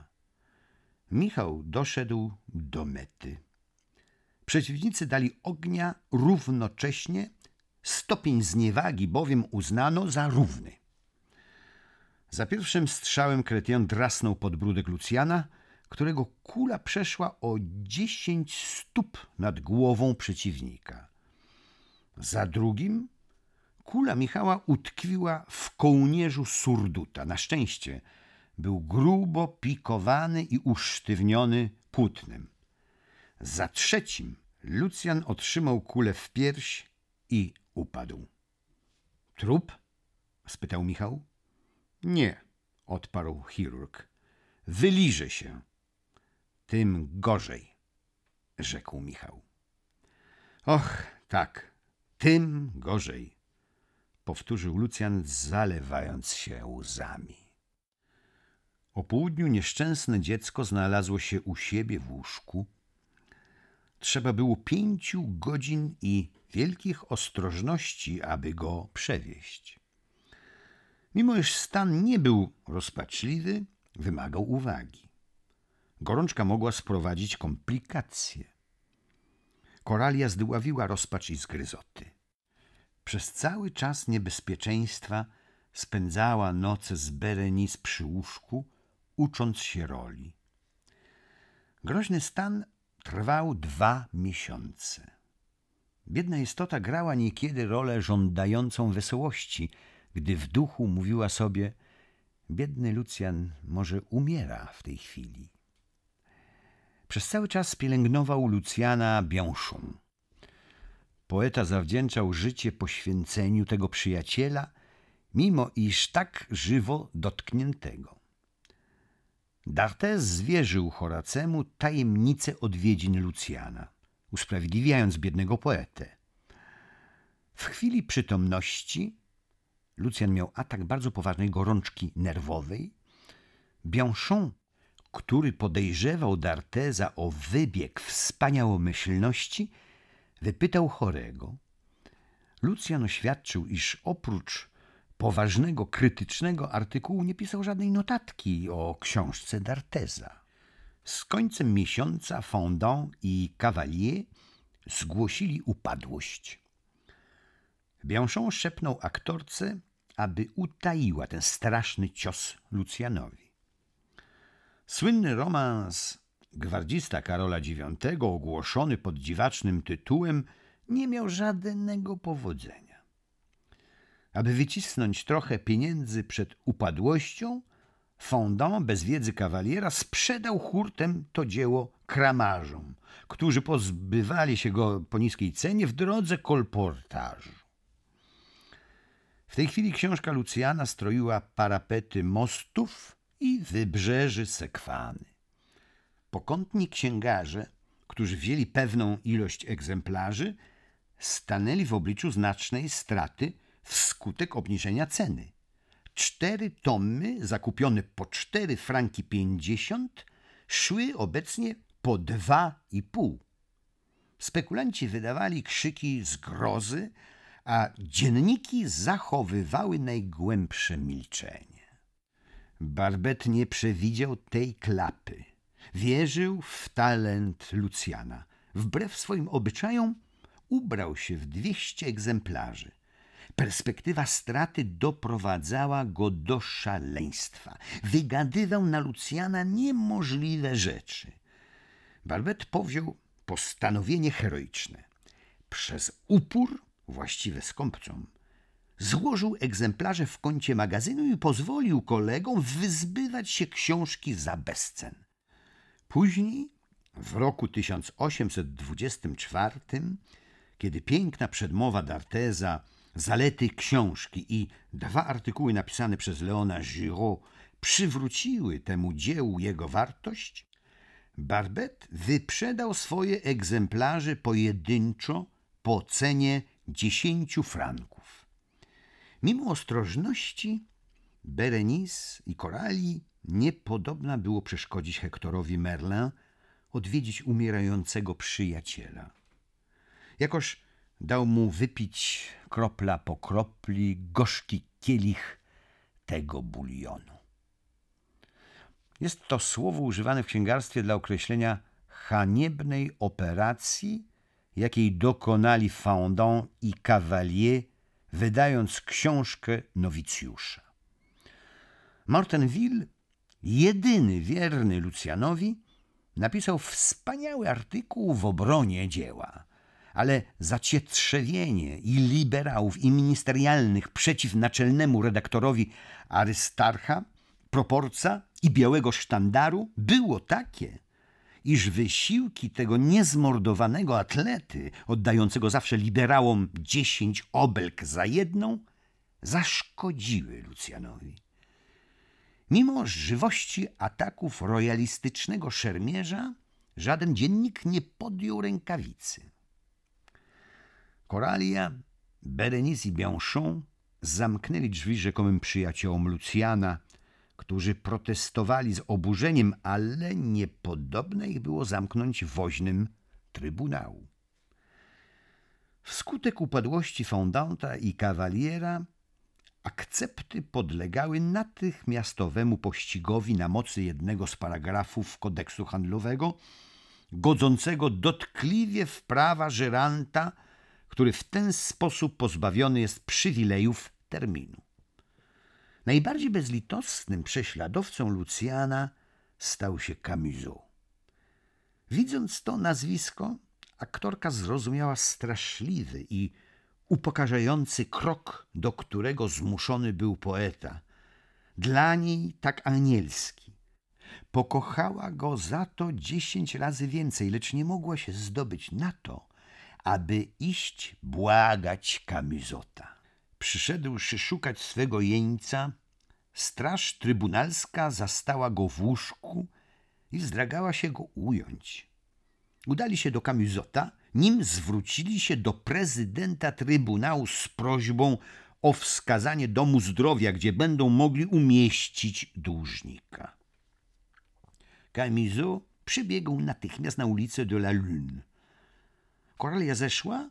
Michał doszedł do mety. Przeciwnicy dali ognia równocześnie, stopień zniewagi bowiem uznano za równy. Za pierwszym strzałem Kretion drasnął podbródek Lucjana – którego kula przeszła o dziesięć stóp nad głową przeciwnika. Za drugim kula Michała utkwiła w kołnierzu surduta. Na szczęście był grubo pikowany i usztywniony płótnem. Za trzecim Lucjan otrzymał kulę w pierś i upadł. Trup? spytał Michał. Nie, odparł chirurg. Wyliże się tym gorzej, rzekł Michał. Och, tak, tym gorzej, powtórzył Lucjan, zalewając się łzami. O południu nieszczęsne dziecko znalazło się u siebie w łóżku. Trzeba było pięciu godzin i wielkich ostrożności, aby go przewieźć. Mimo iż stan nie był rozpaczliwy, wymagał uwagi. Gorączka mogła sprowadzić komplikacje. Koralia zdławiła rozpacz i zgryzoty. Przez cały czas niebezpieczeństwa spędzała noce z Berenice przy łóżku, ucząc się roli. Groźny stan trwał dwa miesiące. Biedna istota grała niekiedy rolę żądającą wesołości, gdy w duchu mówiła sobie – biedny Lucjan może umiera w tej chwili. Przez cały czas pielęgnował Lucjana Biąszą. Poeta zawdzięczał życie poświęceniu tego przyjaciela, mimo iż tak żywo dotkniętego. D'Artes zwierzył Horacemu tajemnicę odwiedzin Lucjana, usprawiedliwiając biednego poetę. W chwili przytomności Lucjan miał atak bardzo poważnej gorączki nerwowej. Bianchon który podejrzewał D'Arteza o wybieg wspaniałomyślności, wypytał chorego. Lucjan oświadczył, iż oprócz poważnego, krytycznego artykułu nie pisał żadnej notatki o książce D'Arteza. Z końcem miesiąca Fondant i Cavalier zgłosili upadłość. Bianchon szepnął aktorce, aby utaiła ten straszny cios Lucjanowi. Słynny romans Gwardzista Karola IX, ogłoszony pod dziwacznym tytułem, nie miał żadnego powodzenia. Aby wycisnąć trochę pieniędzy przed upadłością, Fondant bez wiedzy kawaliera sprzedał hurtem to dzieło kramarzom, którzy pozbywali się go po niskiej cenie w drodze kolportażu. W tej chwili książka Lucjana stroiła parapety mostów, i wybrzeży sekwany. Pokątni księgarze, którzy wzięli pewną ilość egzemplarzy, stanęli w obliczu znacznej straty wskutek obniżenia ceny. Cztery tomy, zakupione po 4 franki 50, szły obecnie po 2,5. Spekulanci wydawali krzyki zgrozy, a dzienniki zachowywały najgłębsze milczenie. Barbet nie przewidział tej klapy. Wierzył w talent Lucjana. Wbrew swoim obyczajom ubrał się w dwieście egzemplarzy. Perspektywa straty doprowadzała go do szaleństwa. Wygadywał na Lucjana niemożliwe rzeczy. Barbet powziął postanowienie heroiczne. Przez upór właściwe skąpcom – złożył egzemplarze w kącie magazynu i pozwolił kolegom wyzbywać się książki za bezcen. Później, w roku 1824, kiedy piękna przedmowa D'Arteza Zalety książki i dwa artykuły napisane przez Leona Giraud przywróciły temu dziełu jego wartość, Barbet wyprzedał swoje egzemplarze pojedynczo po cenie 10 franków. Mimo ostrożności Berenice i Korali niepodobna było przeszkodzić Hektorowi Merlin odwiedzić umierającego przyjaciela. Jakoż dał mu wypić kropla po kropli gorzki kielich tego bulionu. Jest to słowo używane w księgarstwie dla określenia haniebnej operacji, jakiej dokonali Fendant i Cavalier wydając książkę nowicjusza. Mortenville, jedyny wierny Lucjanowi, napisał wspaniały artykuł w obronie dzieła, ale zacietrzewienie i liberałów i ministerialnych przeciw naczelnemu redaktorowi Arystarcha, proporca i białego sztandaru było takie, iż wysiłki tego niezmordowanego atlety, oddającego zawsze liberałom dziesięć obelg za jedną, zaszkodziły Lucjanowi. Mimo żywości ataków royalistycznego szermierza, żaden dziennik nie podjął rękawicy. Koralia, Berenice i Bianchon zamknęli drzwi rzekomym przyjaciołom Lucjana – którzy protestowali z oburzeniem, ale niepodobne ich było zamknąć woźnym trybunału. Wskutek upadłości Fondanta i Cavaliera akcepty podlegały natychmiastowemu pościgowi na mocy jednego z paragrafów kodeksu handlowego, godzącego dotkliwie w prawa żyranta, który w ten sposób pozbawiony jest przywilejów terminu. Najbardziej bezlitosnym prześladowcą Lucjana stał się Camusot. Widząc to nazwisko, aktorka zrozumiała straszliwy i upokarzający krok, do którego zmuszony był poeta. Dla niej tak anielski. Pokochała go za to dziesięć razy więcej, lecz nie mogła się zdobyć na to, aby iść błagać kamizota przyszedłszy szukać swego jeńca, straż trybunalska zastała go w łóżku i zdragała się go ująć. Udali się do Kamizota, nim zwrócili się do prezydenta trybunału z prośbą o wskazanie domu zdrowia, gdzie będą mogli umieścić dłużnika. Kamizu przybiegł natychmiast na ulicę de la Lune. Koralia zeszła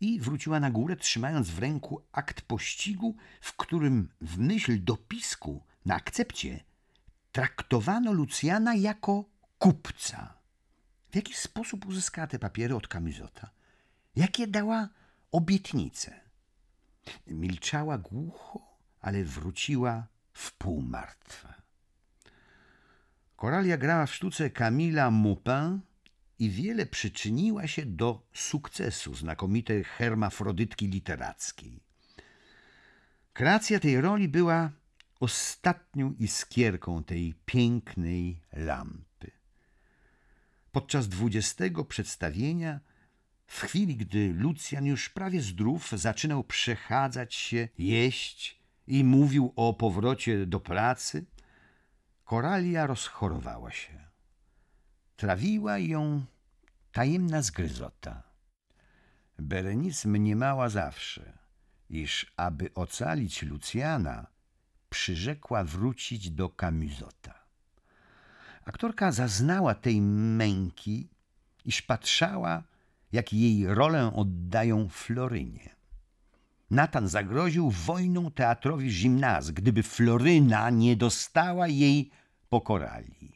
i wróciła na górę, trzymając w ręku akt pościgu, w którym w myśl dopisku na akcepcie traktowano Lucjana jako kupca. W jaki sposób uzyskała te papiery od Kamizota? Jakie dała obietnice? Milczała głucho, ale wróciła martwa. Koralia grała w sztuce Camila Mupin i wiele przyczyniła się do sukcesu znakomitej hermafrodytki literackiej. Kreacja tej roli była ostatnią iskierką tej pięknej lampy. Podczas dwudziestego przedstawienia, w chwili gdy Lucjan już prawie zdrów, zaczynał przechadzać się, jeść i mówił o powrocie do pracy, Koralia rozchorowała się. Trawiła ją tajemna zgryzota. Berenice mniemała zawsze, iż aby ocalić Lucjana, przyrzekła wrócić do Kamizota. Aktorka zaznała tej męki, iż patrzała, jak jej rolę oddają Florynie. Natan zagroził wojną teatrowi Gimnaz, gdyby Floryna nie dostała jej pokorali.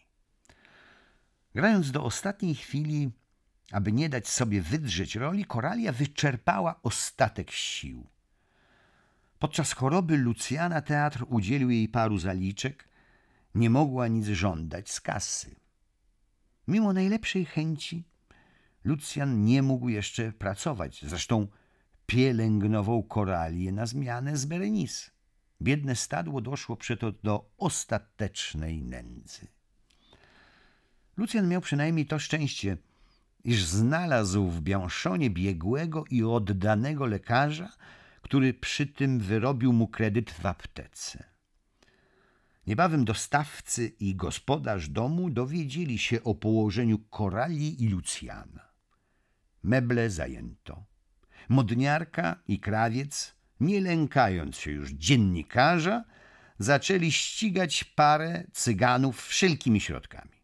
Grając do ostatniej chwili, aby nie dać sobie wydrzeć roli, Koralia wyczerpała ostatek sił. Podczas choroby Lucjana teatr udzielił jej paru zaliczek, nie mogła nic żądać z kasy. Mimo najlepszej chęci, Lucjan nie mógł jeszcze pracować, zresztą pielęgnował koralię na zmianę z Berenice. Biedne stadło doszło przeto do ostatecznej nędzy. Lucjan miał przynajmniej to szczęście, iż znalazł w Bianszonie biegłego i oddanego lekarza, który przy tym wyrobił mu kredyt w aptece. Niebawem dostawcy i gospodarz domu dowiedzieli się o położeniu Korali i Lucjana. Meble zajęto. Modniarka i krawiec, nie lękając się już dziennikarza, zaczęli ścigać parę cyganów wszelkimi środkami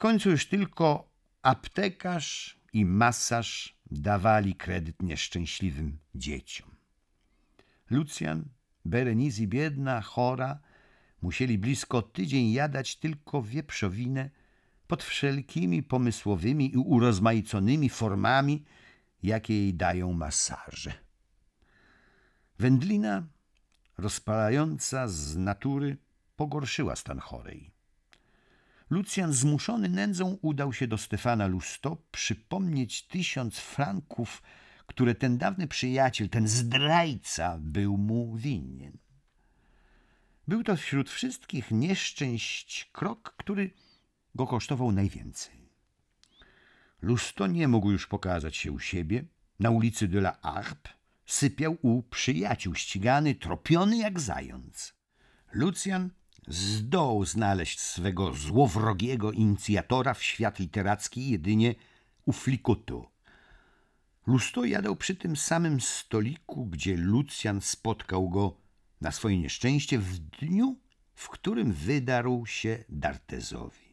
końcu już tylko aptekarz i masaż dawali kredyt nieszczęśliwym dzieciom. Lucjan, Berenizy, biedna, chora, musieli blisko tydzień jadać tylko wieprzowinę pod wszelkimi pomysłowymi i urozmaiconymi formami, jakie jej dają masaże. Wędlina, rozpalająca z natury, pogorszyła stan chorej. Lucjan zmuszony nędzą udał się do Stefana Lusto przypomnieć tysiąc franków, które ten dawny przyjaciel, ten zdrajca był mu winien. Był to wśród wszystkich nieszczęść krok, który go kosztował najwięcej. Lusto nie mógł już pokazać się u siebie. Na ulicy de la Harpe sypiał u przyjaciół ścigany, tropiony jak zając. Lucjan zdoł znaleźć swego złowrogiego inicjatora w świat literacki jedynie u Flikutu. Lusto jadał przy tym samym stoliku, gdzie Lucjan spotkał go na swoje nieszczęście w dniu, w którym wydarł się Dartezowi.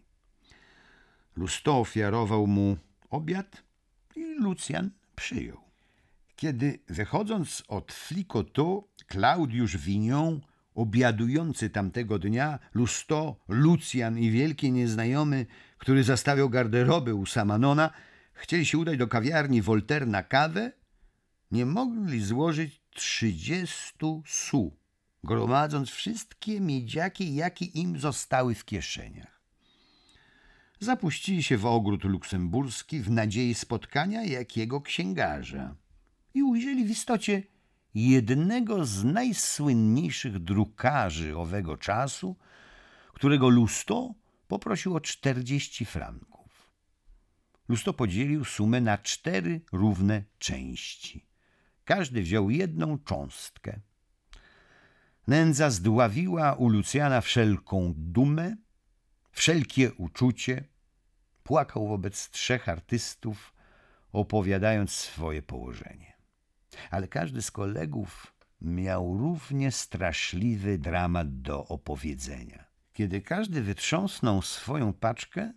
Lusto ofiarował mu obiad i Lucjan przyjął. Kiedy wychodząc od Flikotu, Klaudiusz Winią obiadujący tamtego dnia, Lusto, Lucjan i wielki nieznajomy, który zastawiał garderoby u Samanona, chcieli się udać do kawiarni Voltaire na kawę, nie mogli złożyć trzydziestu su, gromadząc wszystkie miedziaki, jakie im zostały w kieszeniach. Zapuścili się w ogród luksemburski w nadziei spotkania jakiego księgarza i ujrzeli w istocie – jednego z najsłynniejszych drukarzy owego czasu, którego Lusto poprosił o 40 franków. Lusto podzielił sumę na cztery równe części. Każdy wziął jedną cząstkę. Nędza zdławiła u Lucjana wszelką dumę, wszelkie uczucie. Płakał wobec trzech artystów, opowiadając swoje położenie ale każdy z kolegów miał równie straszliwy dramat do opowiedzenia. Kiedy każdy wytrząsnął swoją paczkę,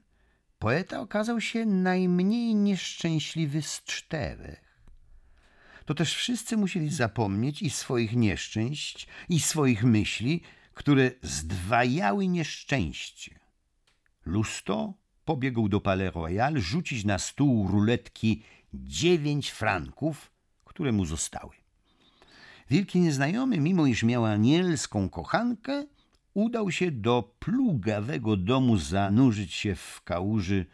poeta okazał się najmniej nieszczęśliwy z czterech. To też wszyscy musieli zapomnieć i swoich nieszczęść, i swoich myśli, które zdwajały nieszczęście. Lusto pobiegł do Palais Royal rzucić na stół ruletki dziewięć franków, które mu zostały. Wielki nieznajomy, mimo iż miał anielską kochankę, udał się do plugawego domu zanurzyć się w kałuży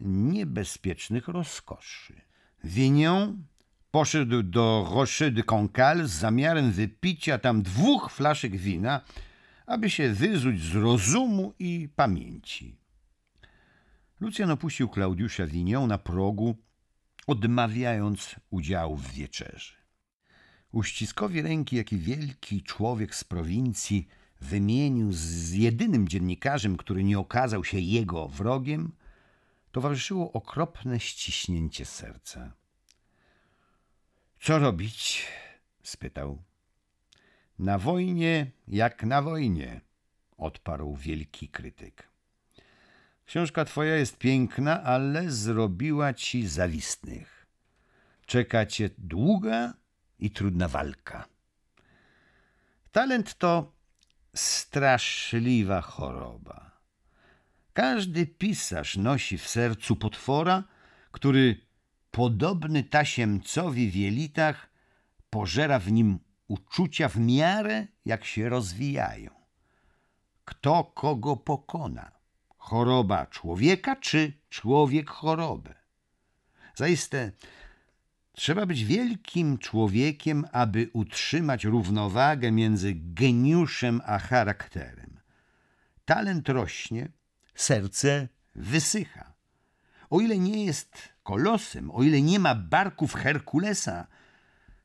niebezpiecznych rozkoszy. Winią poszedł do Rocher de Concal z zamiarem wypicia tam dwóch flaszek wina, aby się wyzuć z rozumu i pamięci. Lucjan opuścił Klaudiusza winią na progu odmawiając udziału w wieczerzy. Uściskowi ręki, jaki wielki człowiek z prowincji wymienił z jedynym dziennikarzem, który nie okazał się jego wrogiem, towarzyszyło okropne ściśnięcie serca. Co robić? spytał. Na wojnie jak na wojnie, odparł wielki krytyk. Książka twoja jest piękna, ale zrobiła ci zawistnych. Czeka cię długa i trudna walka. Talent to straszliwa choroba. Każdy pisarz nosi w sercu potwora, który podobny tasiemcowi w jelitach pożera w nim uczucia w miarę jak się rozwijają. Kto kogo pokona? choroba człowieka czy człowiek chorobę. Zaiste trzeba być wielkim człowiekiem, aby utrzymać równowagę między geniuszem a charakterem. Talent rośnie, serce wysycha. O ile nie jest kolosem, o ile nie ma barków Herkulesa,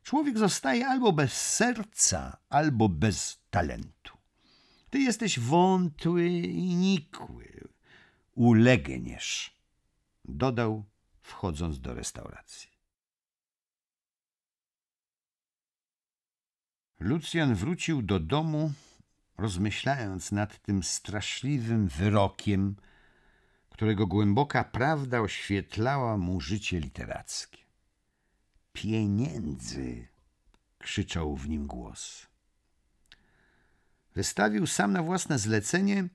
człowiek zostaje albo bez serca, albo bez talentu. Ty jesteś wątły i nikły. Ulegniesz, dodał, wchodząc do restauracji. Lucjan wrócił do domu, rozmyślając nad tym straszliwym wyrokiem, którego głęboka prawda oświetlała mu życie literackie. Pieniędzy! krzyczał w nim głos wystawił sam na własne zlecenie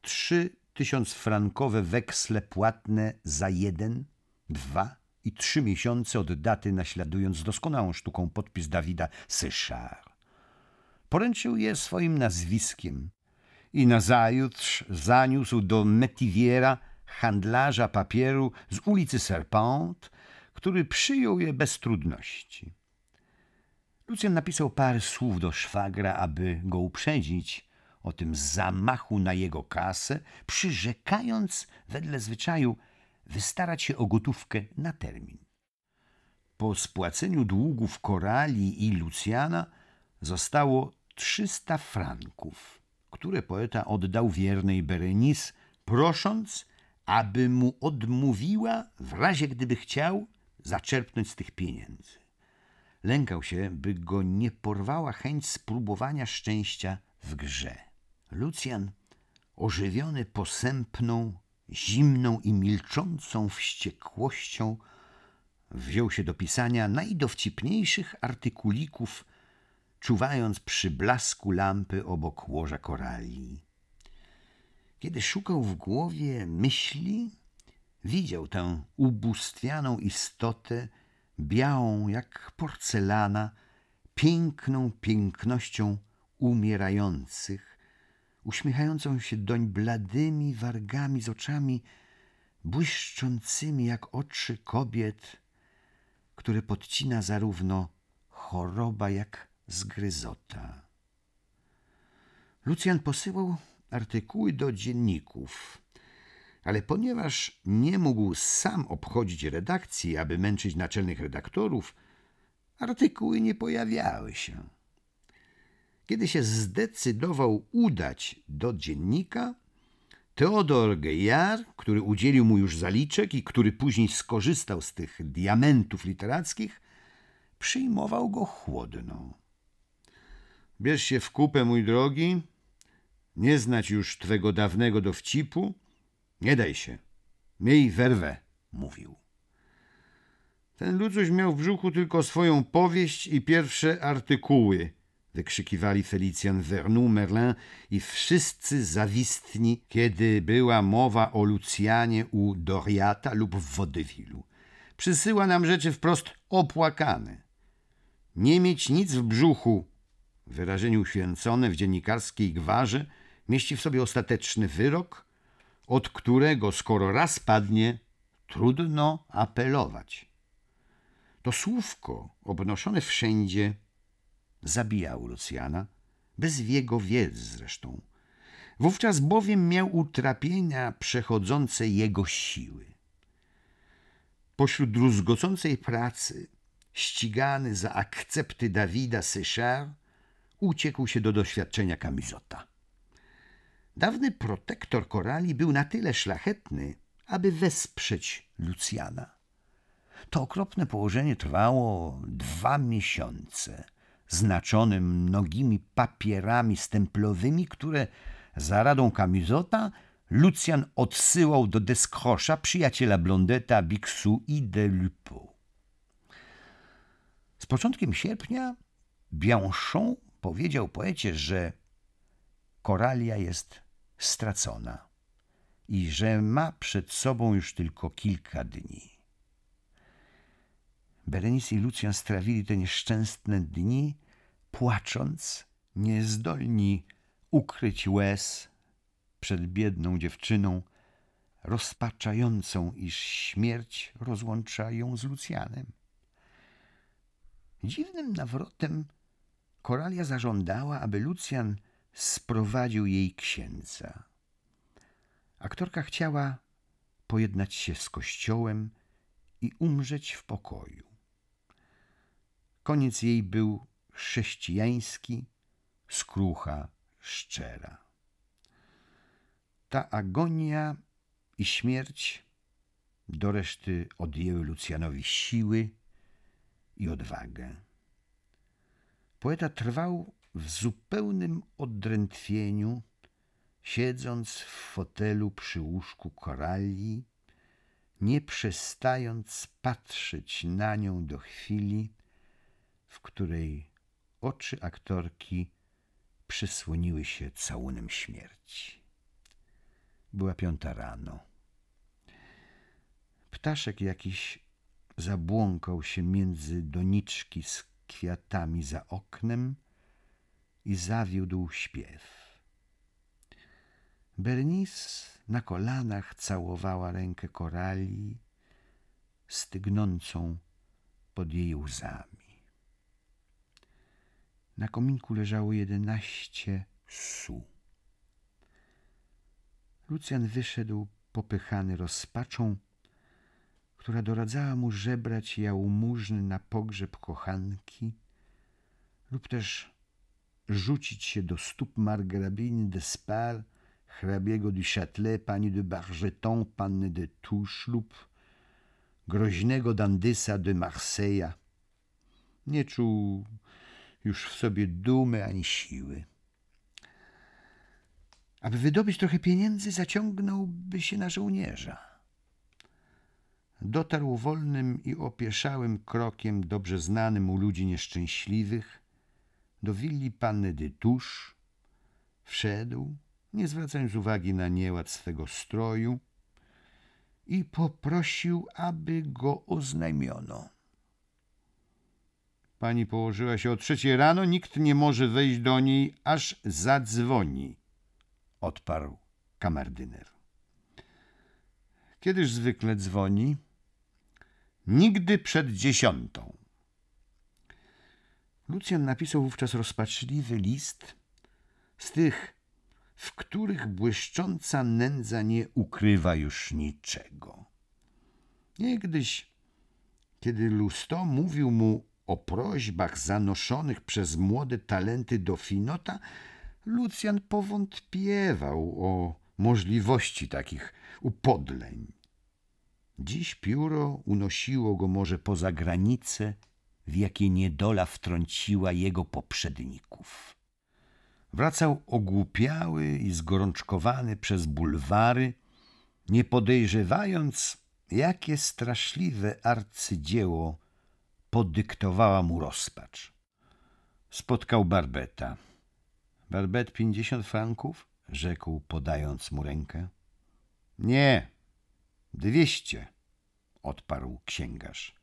trzy tysiącfrankowe weksle płatne za jeden, dwa i trzy miesiące od daty, naśladując doskonałą sztuką podpis Dawida Syszar. Poręczył je swoim nazwiskiem i nazajutrz zaniósł do Metiviera, handlarza papieru z ulicy Serpent, który przyjął je bez trudności. Lucjan napisał parę słów do szwagra, aby go uprzedzić o tym zamachu na jego kasę, przyrzekając wedle zwyczaju wystarać się o gotówkę na termin. Po spłaceniu długów Korali i Lucjana zostało 300 franków, które poeta oddał wiernej Berenice, prosząc, aby mu odmówiła, w razie gdyby chciał, zaczerpnąć z tych pieniędzy. Lękał się, by go nie porwała chęć spróbowania szczęścia w grze. Lucjan, ożywiony posępną, zimną i milczącą wściekłością, wziął się do pisania najdowcipniejszych artykulików, czuwając przy blasku lampy obok łoża korali. Kiedy szukał w głowie myśli, widział tę ubóstwianą istotę, białą jak porcelana, piękną pięknością umierających, uśmiechającą się doń bladymi wargami z oczami błyszczącymi jak oczy kobiet, które podcina zarówno choroba jak zgryzota. Lucjan posyłał artykuły do dzienników, ale ponieważ nie mógł sam obchodzić redakcji, aby męczyć naczelnych redaktorów, artykuły nie pojawiały się. Kiedy się zdecydował udać do dziennika, Teodor Gejar, który udzielił mu już zaliczek i który później skorzystał z tych diamentów literackich, przyjmował go chłodno. Bierz się w kupę, mój drogi, nie znać już twego dawnego dowcipu, nie daj się. Miej werwę, mówił. Ten ludzuś miał w brzuchu tylko swoją powieść i pierwsze artykuły, wykrzykiwali Felicjan Vernon, Merlin i wszyscy zawistni, kiedy była mowa o Lucjanie u Doriata lub w Wodywilu. Przysyła nam rzeczy wprost opłakane. Nie mieć nic w brzuchu, wyrażenie uświęcone w dziennikarskiej gwarze, mieści w sobie ostateczny wyrok – od którego, skoro raz padnie, trudno apelować. To słówko, obnoszone wszędzie, zabijało Lucjana, bez jego wiedzy zresztą. Wówczas bowiem miał utrapienia przechodzące jego siły. Pośród druzgocącej pracy, ścigany za akcepty Dawida Sychard, uciekł się do doświadczenia kamizota. Dawny protektor korali był na tyle szlachetny, aby wesprzeć Lucjana. To okropne położenie trwało dwa miesiące, znaczonym mnogimi papierami stemplowymi, które za radą kamizota Lucjan odsyłał do deskrosza przyjaciela blondeta Bixu i de Lupo. Z początkiem sierpnia Bianchon powiedział poecie, że koralia jest stracona i że ma przed sobą już tylko kilka dni. Berenice i Lucjan strawili te nieszczęsne dni, płacząc, niezdolni ukryć łez przed biedną dziewczyną, rozpaczającą, iż śmierć rozłącza ją z Lucjanem. Dziwnym nawrotem Koralia zażądała, aby Lucjan – sprowadził jej księdza. Aktorka chciała pojednać się z kościołem i umrzeć w pokoju. Koniec jej był chrześcijański, skrucha, szczera. Ta agonia i śmierć do reszty odjęły Lucjanowi siły i odwagę. Poeta trwał w zupełnym odrętwieniu, siedząc w fotelu przy łóżku korali, nie przestając patrzeć na nią do chwili, w której oczy aktorki przysłoniły się całunem śmierci. Była piąta rano. Ptaszek jakiś zabłąkał się między doniczki z kwiatami za oknem, i zawiódł śpiew. Bernice na kolanach całowała rękę korali, stygnącą pod jej łzami. Na kominku leżało jedenaście su. Lucjan wyszedł popychany rozpaczą, która doradzała mu żebrać jałmużny na pogrzeb kochanki lub też rzucić się do stóp margrabiny de Spar, hrabiego du Châtelet, pani de Bargeton, panny de Touche lub groźnego Dandysa de Marseilla. Nie czuł już w sobie dumy ani siły. Aby wydobyć trochę pieniędzy, zaciągnąłby się na żołnierza. Dotarł wolnym i opieszałym krokiem, dobrze znanym u ludzi nieszczęśliwych, do willi panny Dytusz, wszedł, nie zwracając uwagi na nieład swego stroju, i poprosił, aby go oznajmiono. Pani położyła się o trzeciej rano, nikt nie może wejść do niej, aż zadzwoni, odparł kamerdyner. Kiedyż zwykle dzwoni? Nigdy przed dziesiątą. Lucjan napisał wówczas rozpaczliwy list z tych, w których błyszcząca nędza nie ukrywa już niczego. Niegdyś, kiedy Lusto mówił mu o prośbach zanoszonych przez młode talenty do Finota, Lucjan powątpiewał o możliwości takich upodleń. Dziś pióro unosiło go może poza granice w jakie niedola wtrąciła jego poprzedników. Wracał ogłupiały i zgorączkowany przez bulwary, nie podejrzewając, jakie straszliwe arcydzieło podyktowała mu rozpacz. Spotkał Barbeta. Barbet pięćdziesiąt franków? rzekł, podając mu rękę. Nie, dwieście, odparł księgarz.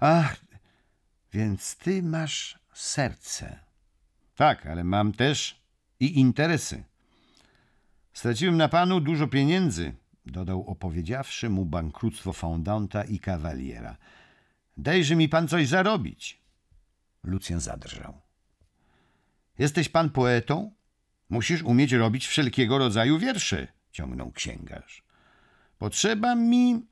Ach, więc ty masz serce. Tak, ale mam też i interesy. Straciłem na panu dużo pieniędzy, dodał opowiedziawszy mu bankructwo Fondanta i kawaliera. Dejże mi pan coś zarobić. Lucjan zadrżał. Jesteś pan poetą? Musisz umieć robić wszelkiego rodzaju wiersze, ciągnął księgarz. Potrzeba mi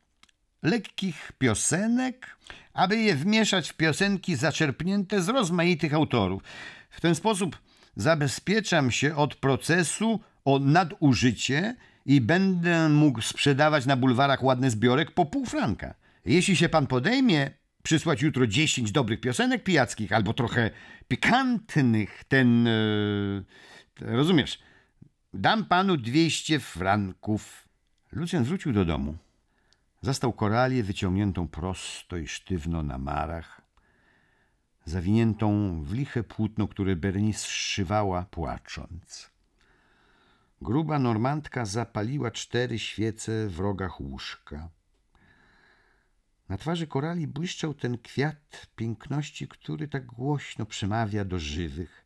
lekkich piosenek, aby je wmieszać w piosenki zaczerpnięte z rozmaitych autorów. W ten sposób zabezpieczam się od procesu o nadużycie i będę mógł sprzedawać na bulwarach ładny zbiorek po pół franka. Jeśli się pan podejmie przysłać jutro 10 dobrych piosenek pijackich albo trochę pikantnych, ten. Yy, rozumiesz? Dam panu 200 franków. Lucjan wrócił do domu. Zastał koralię wyciągniętą prosto i sztywno na marach, zawiniętą w liche płótno, które Bernice zszywała płacząc. Gruba normantka zapaliła cztery świece w rogach łóżka. Na twarzy korali błyszczał ten kwiat piękności, który tak głośno przemawia do żywych,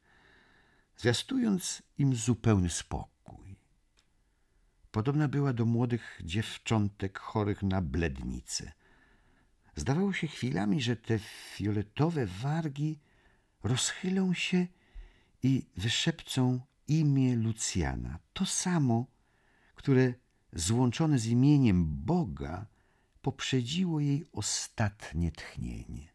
zwiastując im zupełny spokój. Podobna była do młodych dziewczątek chorych na blednice. Zdawało się chwilami, że te fioletowe wargi rozchylą się i wyszepcą imię Lucjana. To samo, które złączone z imieniem Boga poprzedziło jej ostatnie tchnienie.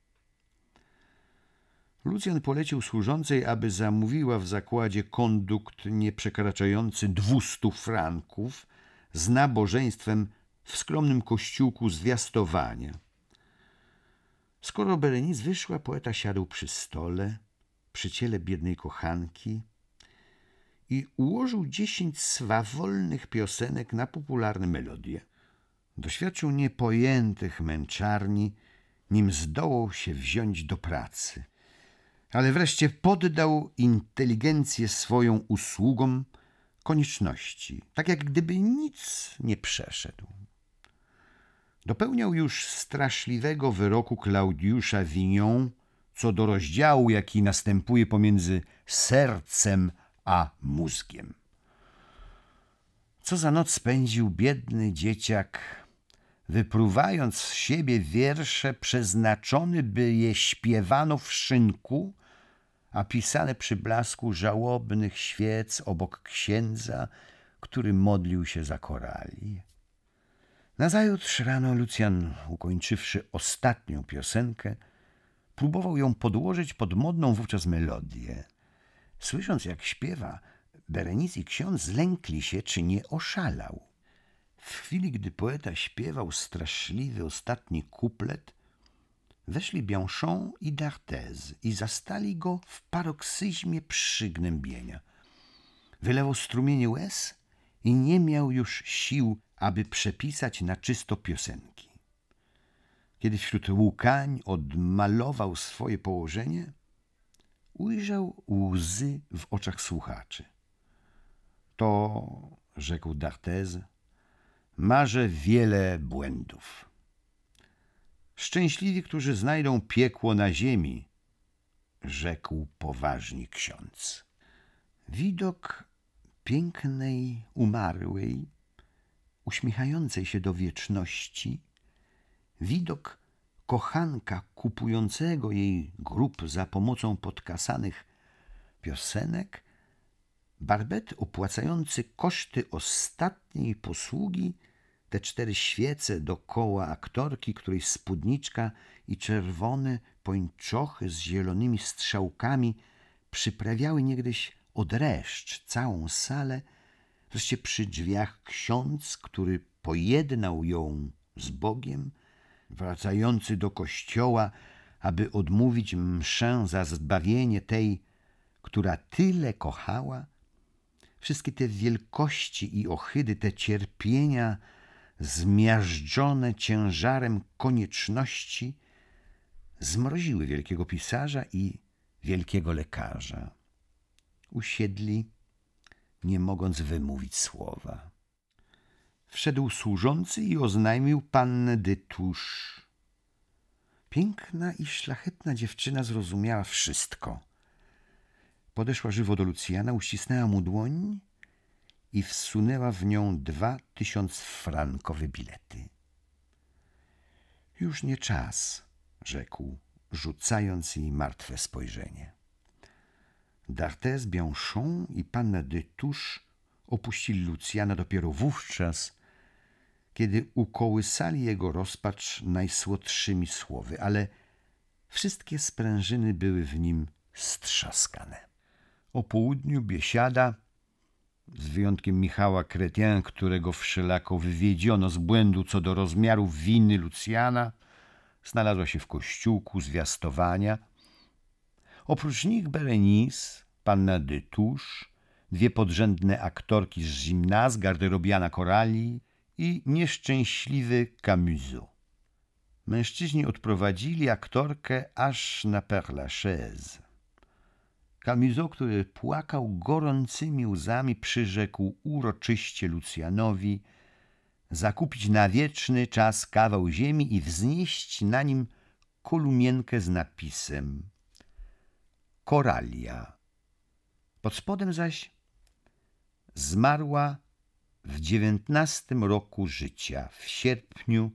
Lucjan polecił służącej, aby zamówiła w zakładzie kondukt nieprzekraczający 200 franków z nabożeństwem w skromnym kościółku zwiastowania. Skoro Berenice wyszła, poeta siadł przy stole, przy ciele biednej kochanki i ułożył dziesięć swawolnych piosenek na popularne melodie. Doświadczył niepojętych męczarni, nim zdołał się wziąć do pracy ale wreszcie poddał inteligencję swoją usługom konieczności, tak jak gdyby nic nie przeszedł. Dopełniał już straszliwego wyroku Klaudiusza Vignon co do rozdziału, jaki następuje pomiędzy sercem a mózgiem. Co za noc spędził biedny dzieciak, wypruwając z siebie wiersze przeznaczony, by je śpiewano w szynku a pisane przy blasku żałobnych świec obok księdza, który modlił się za korali. Nazajutrz rano Lucjan, ukończywszy ostatnią piosenkę, próbował ją podłożyć pod modną wówczas melodię. Słysząc, jak śpiewa, Berenice i ksiądz zlękli się, czy nie oszalał. W chwili, gdy poeta śpiewał straszliwy ostatni kuplet, Weszli Bianchon i D'Arthez i zastali go w paroksyzmie przygnębienia. Wylewał strumienie łez i nie miał już sił, aby przepisać na czysto piosenki. Kiedy wśród łukań odmalował swoje położenie, ujrzał łzy w oczach słuchaczy. To, rzekł D'Arthez, marzę wiele błędów. Szczęśliwi, którzy znajdą piekło na ziemi, rzekł poważnie ksiądz. Widok pięknej, umarłej, uśmiechającej się do wieczności, widok kochanka kupującego jej grób za pomocą podkasanych piosenek, barbet opłacający koszty ostatniej posługi – te cztery świece dokoła aktorki, której spódniczka i czerwone pończochy z zielonymi strzałkami przyprawiały niegdyś odreszcz całą salę, wreszcie przy drzwiach ksiądz, który pojednał ją z Bogiem, wracający do kościoła, aby odmówić mszę za zbawienie tej, która tyle kochała, wszystkie te wielkości i ohydy, te cierpienia, zmiażdżone ciężarem konieczności, zmroziły wielkiego pisarza i wielkiego lekarza. Usiedli, nie mogąc wymówić słowa. Wszedł służący i oznajmił pannę Dytusz. Piękna i szlachetna dziewczyna zrozumiała wszystko. Podeszła żywo do Lucjana, uścisnęła mu dłoń i wsunęła w nią dwa frankowe bilety. Już nie czas, rzekł, rzucając jej martwe spojrzenie. D'Arthez, Bianchon i panna de Touche opuścili Lucjana dopiero wówczas, kiedy ukołysali jego rozpacz najsłodszymi słowy, ale wszystkie sprężyny były w nim strzaskane. O południu biesiada z wyjątkiem Michała Kretien, którego wszelako wywiedziono z błędu co do rozmiarów winy Lucjana, znalazła się w kościółku zwiastowania. Oprócz nich Berenice, panna de Touche, dwie podrzędne aktorki z gimnaz, garderobiana Korali i nieszczęśliwy Camuso. Mężczyźni odprowadzili aktorkę aż na Père Lachaise. Kamizo, który płakał gorącymi łzami, przyrzekł uroczyście Lucjanowi zakupić na wieczny czas kawał ziemi i wznieść na nim kolumienkę z napisem Koralia. Pod spodem zaś zmarła w dziewiętnastym roku życia w sierpniu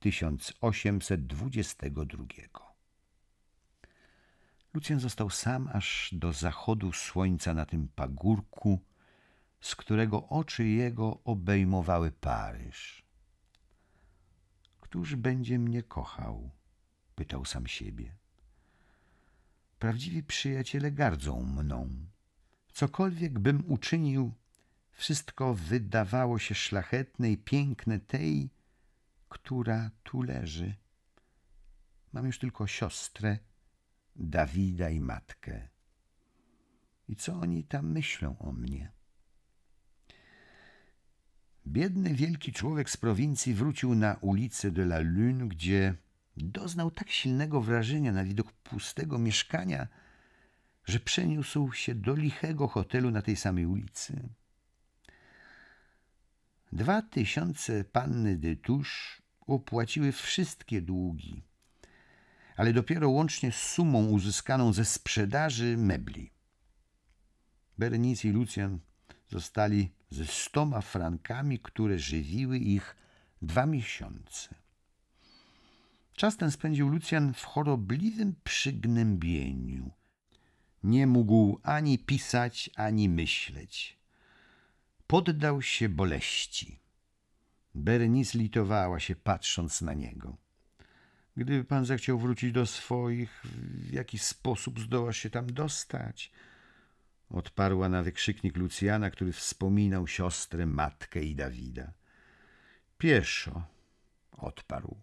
1822. Lucjan został sam aż do zachodu słońca na tym pagórku, z którego oczy jego obejmowały Paryż. Któż będzie mnie kochał? pytał sam siebie. Prawdziwi przyjaciele gardzą mną. Cokolwiek bym uczynił, wszystko wydawało się szlachetne i piękne tej, która tu leży. Mam już tylko siostrę, Dawida i matkę. I co oni tam myślą o mnie? Biedny wielki człowiek z prowincji wrócił na ulicę de la Lune, gdzie doznał tak silnego wrażenia na widok pustego mieszkania, że przeniósł się do lichego hotelu na tej samej ulicy. Dwa tysiące panny de Touche opłaciły wszystkie długi ale dopiero łącznie z sumą uzyskaną ze sprzedaży mebli. Berenice i Lucian zostali ze stoma frankami, które żywiły ich dwa miesiące. Czas ten spędził Lucian w chorobliwym przygnębieniu. Nie mógł ani pisać, ani myśleć. Poddał się boleści. Berenice litowała się, patrząc na niego. Gdyby pan zechciał wrócić do swoich, w jaki sposób zdoła się tam dostać. Odparła na wykrzyknik Lucjana, który wspominał siostrę, matkę i Dawida. Pieszo, odparł.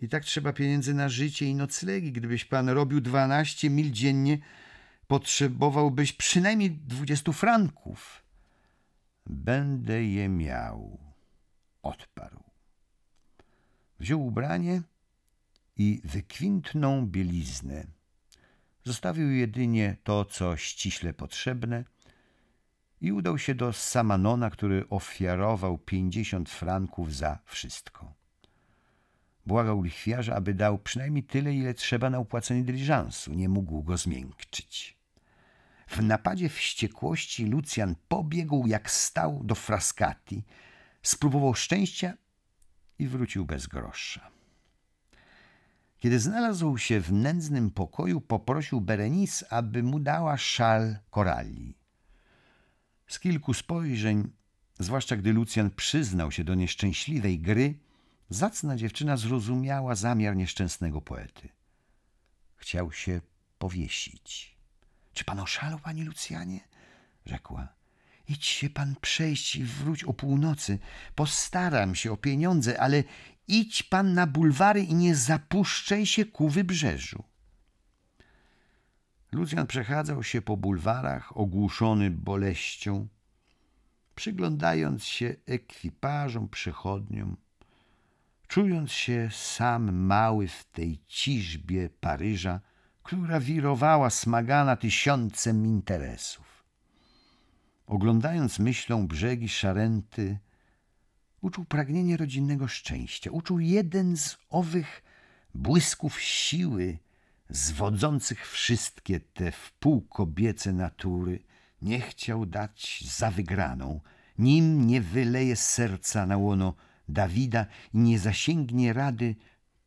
I tak trzeba pieniędzy na życie i noclegi. Gdybyś pan robił dwanaście mil dziennie, potrzebowałbyś przynajmniej dwudziestu franków. Będę je miał, odparł. Wziął ubranie i wykwintną bieliznę. Zostawił jedynie to, co ściśle potrzebne i udał się do Samanona, który ofiarował pięćdziesiąt franków za wszystko. Błagał lichwiarza, aby dał przynajmniej tyle, ile trzeba na opłacenie dyliżansu. Nie mógł go zmiękczyć. W napadzie wściekłości Lucjan pobiegł, jak stał, do Frascati, spróbował szczęścia i wrócił bez grosza. Kiedy znalazł się w nędznym pokoju, poprosił Berenice, aby mu dała szal korali. Z kilku spojrzeń, zwłaszcza gdy Lucjan przyznał się do nieszczęśliwej gry, zacna dziewczyna zrozumiała zamiar nieszczęsnego poety. Chciał się powiesić. Czy pan oszalał, pani Lucjanie? rzekła. Idź się pan przejść i wróć o północy. Postaram się o pieniądze, ale Idź pan na bulwary i nie zapuszczaj się ku wybrzeżu. Lucjan przechadzał się po bulwarach, ogłuszony boleścią, przyglądając się ekwipażom, przechodniom, czując się sam mały w tej ciżbie Paryża, która wirowała smagana tysiącem interesów. Oglądając myślą brzegi szarenty, Uczuł pragnienie rodzinnego szczęścia, uczuł jeden z owych błysków siły zwodzących wszystkie te wpół kobiece natury. Nie chciał dać za wygraną, nim nie wyleje serca na łono Dawida i nie zasięgnie rady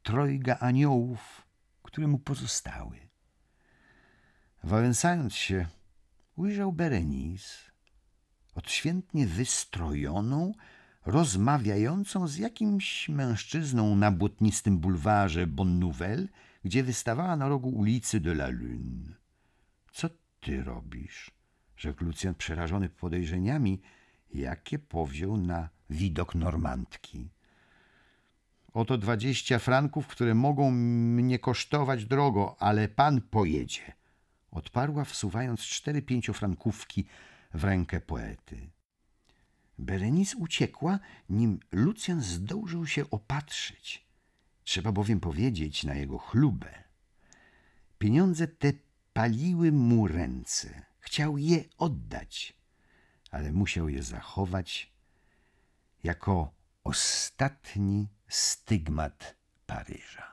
trojga aniołów, które mu pozostały. Wałęsając się, ujrzał Berenice, odświętnie wystrojoną rozmawiającą z jakimś mężczyzną na błotnistym bulwarze Bonnouvel, Nouvelle, gdzie wystawała na rogu ulicy de la Lune. — Co ty robisz? — rzekł Lucjan przerażony podejrzeniami, jakie powziął na widok Normandki. — Oto dwadzieścia franków, które mogą mnie kosztować drogo, ale pan pojedzie — odparła, wsuwając cztery pięciofrankówki w rękę poety. Berenice uciekła, nim Lucjan zdążył się opatrzyć. Trzeba bowiem powiedzieć na jego chlubę. Pieniądze te paliły mu ręce. Chciał je oddać, ale musiał je zachować jako ostatni stygmat Paryża.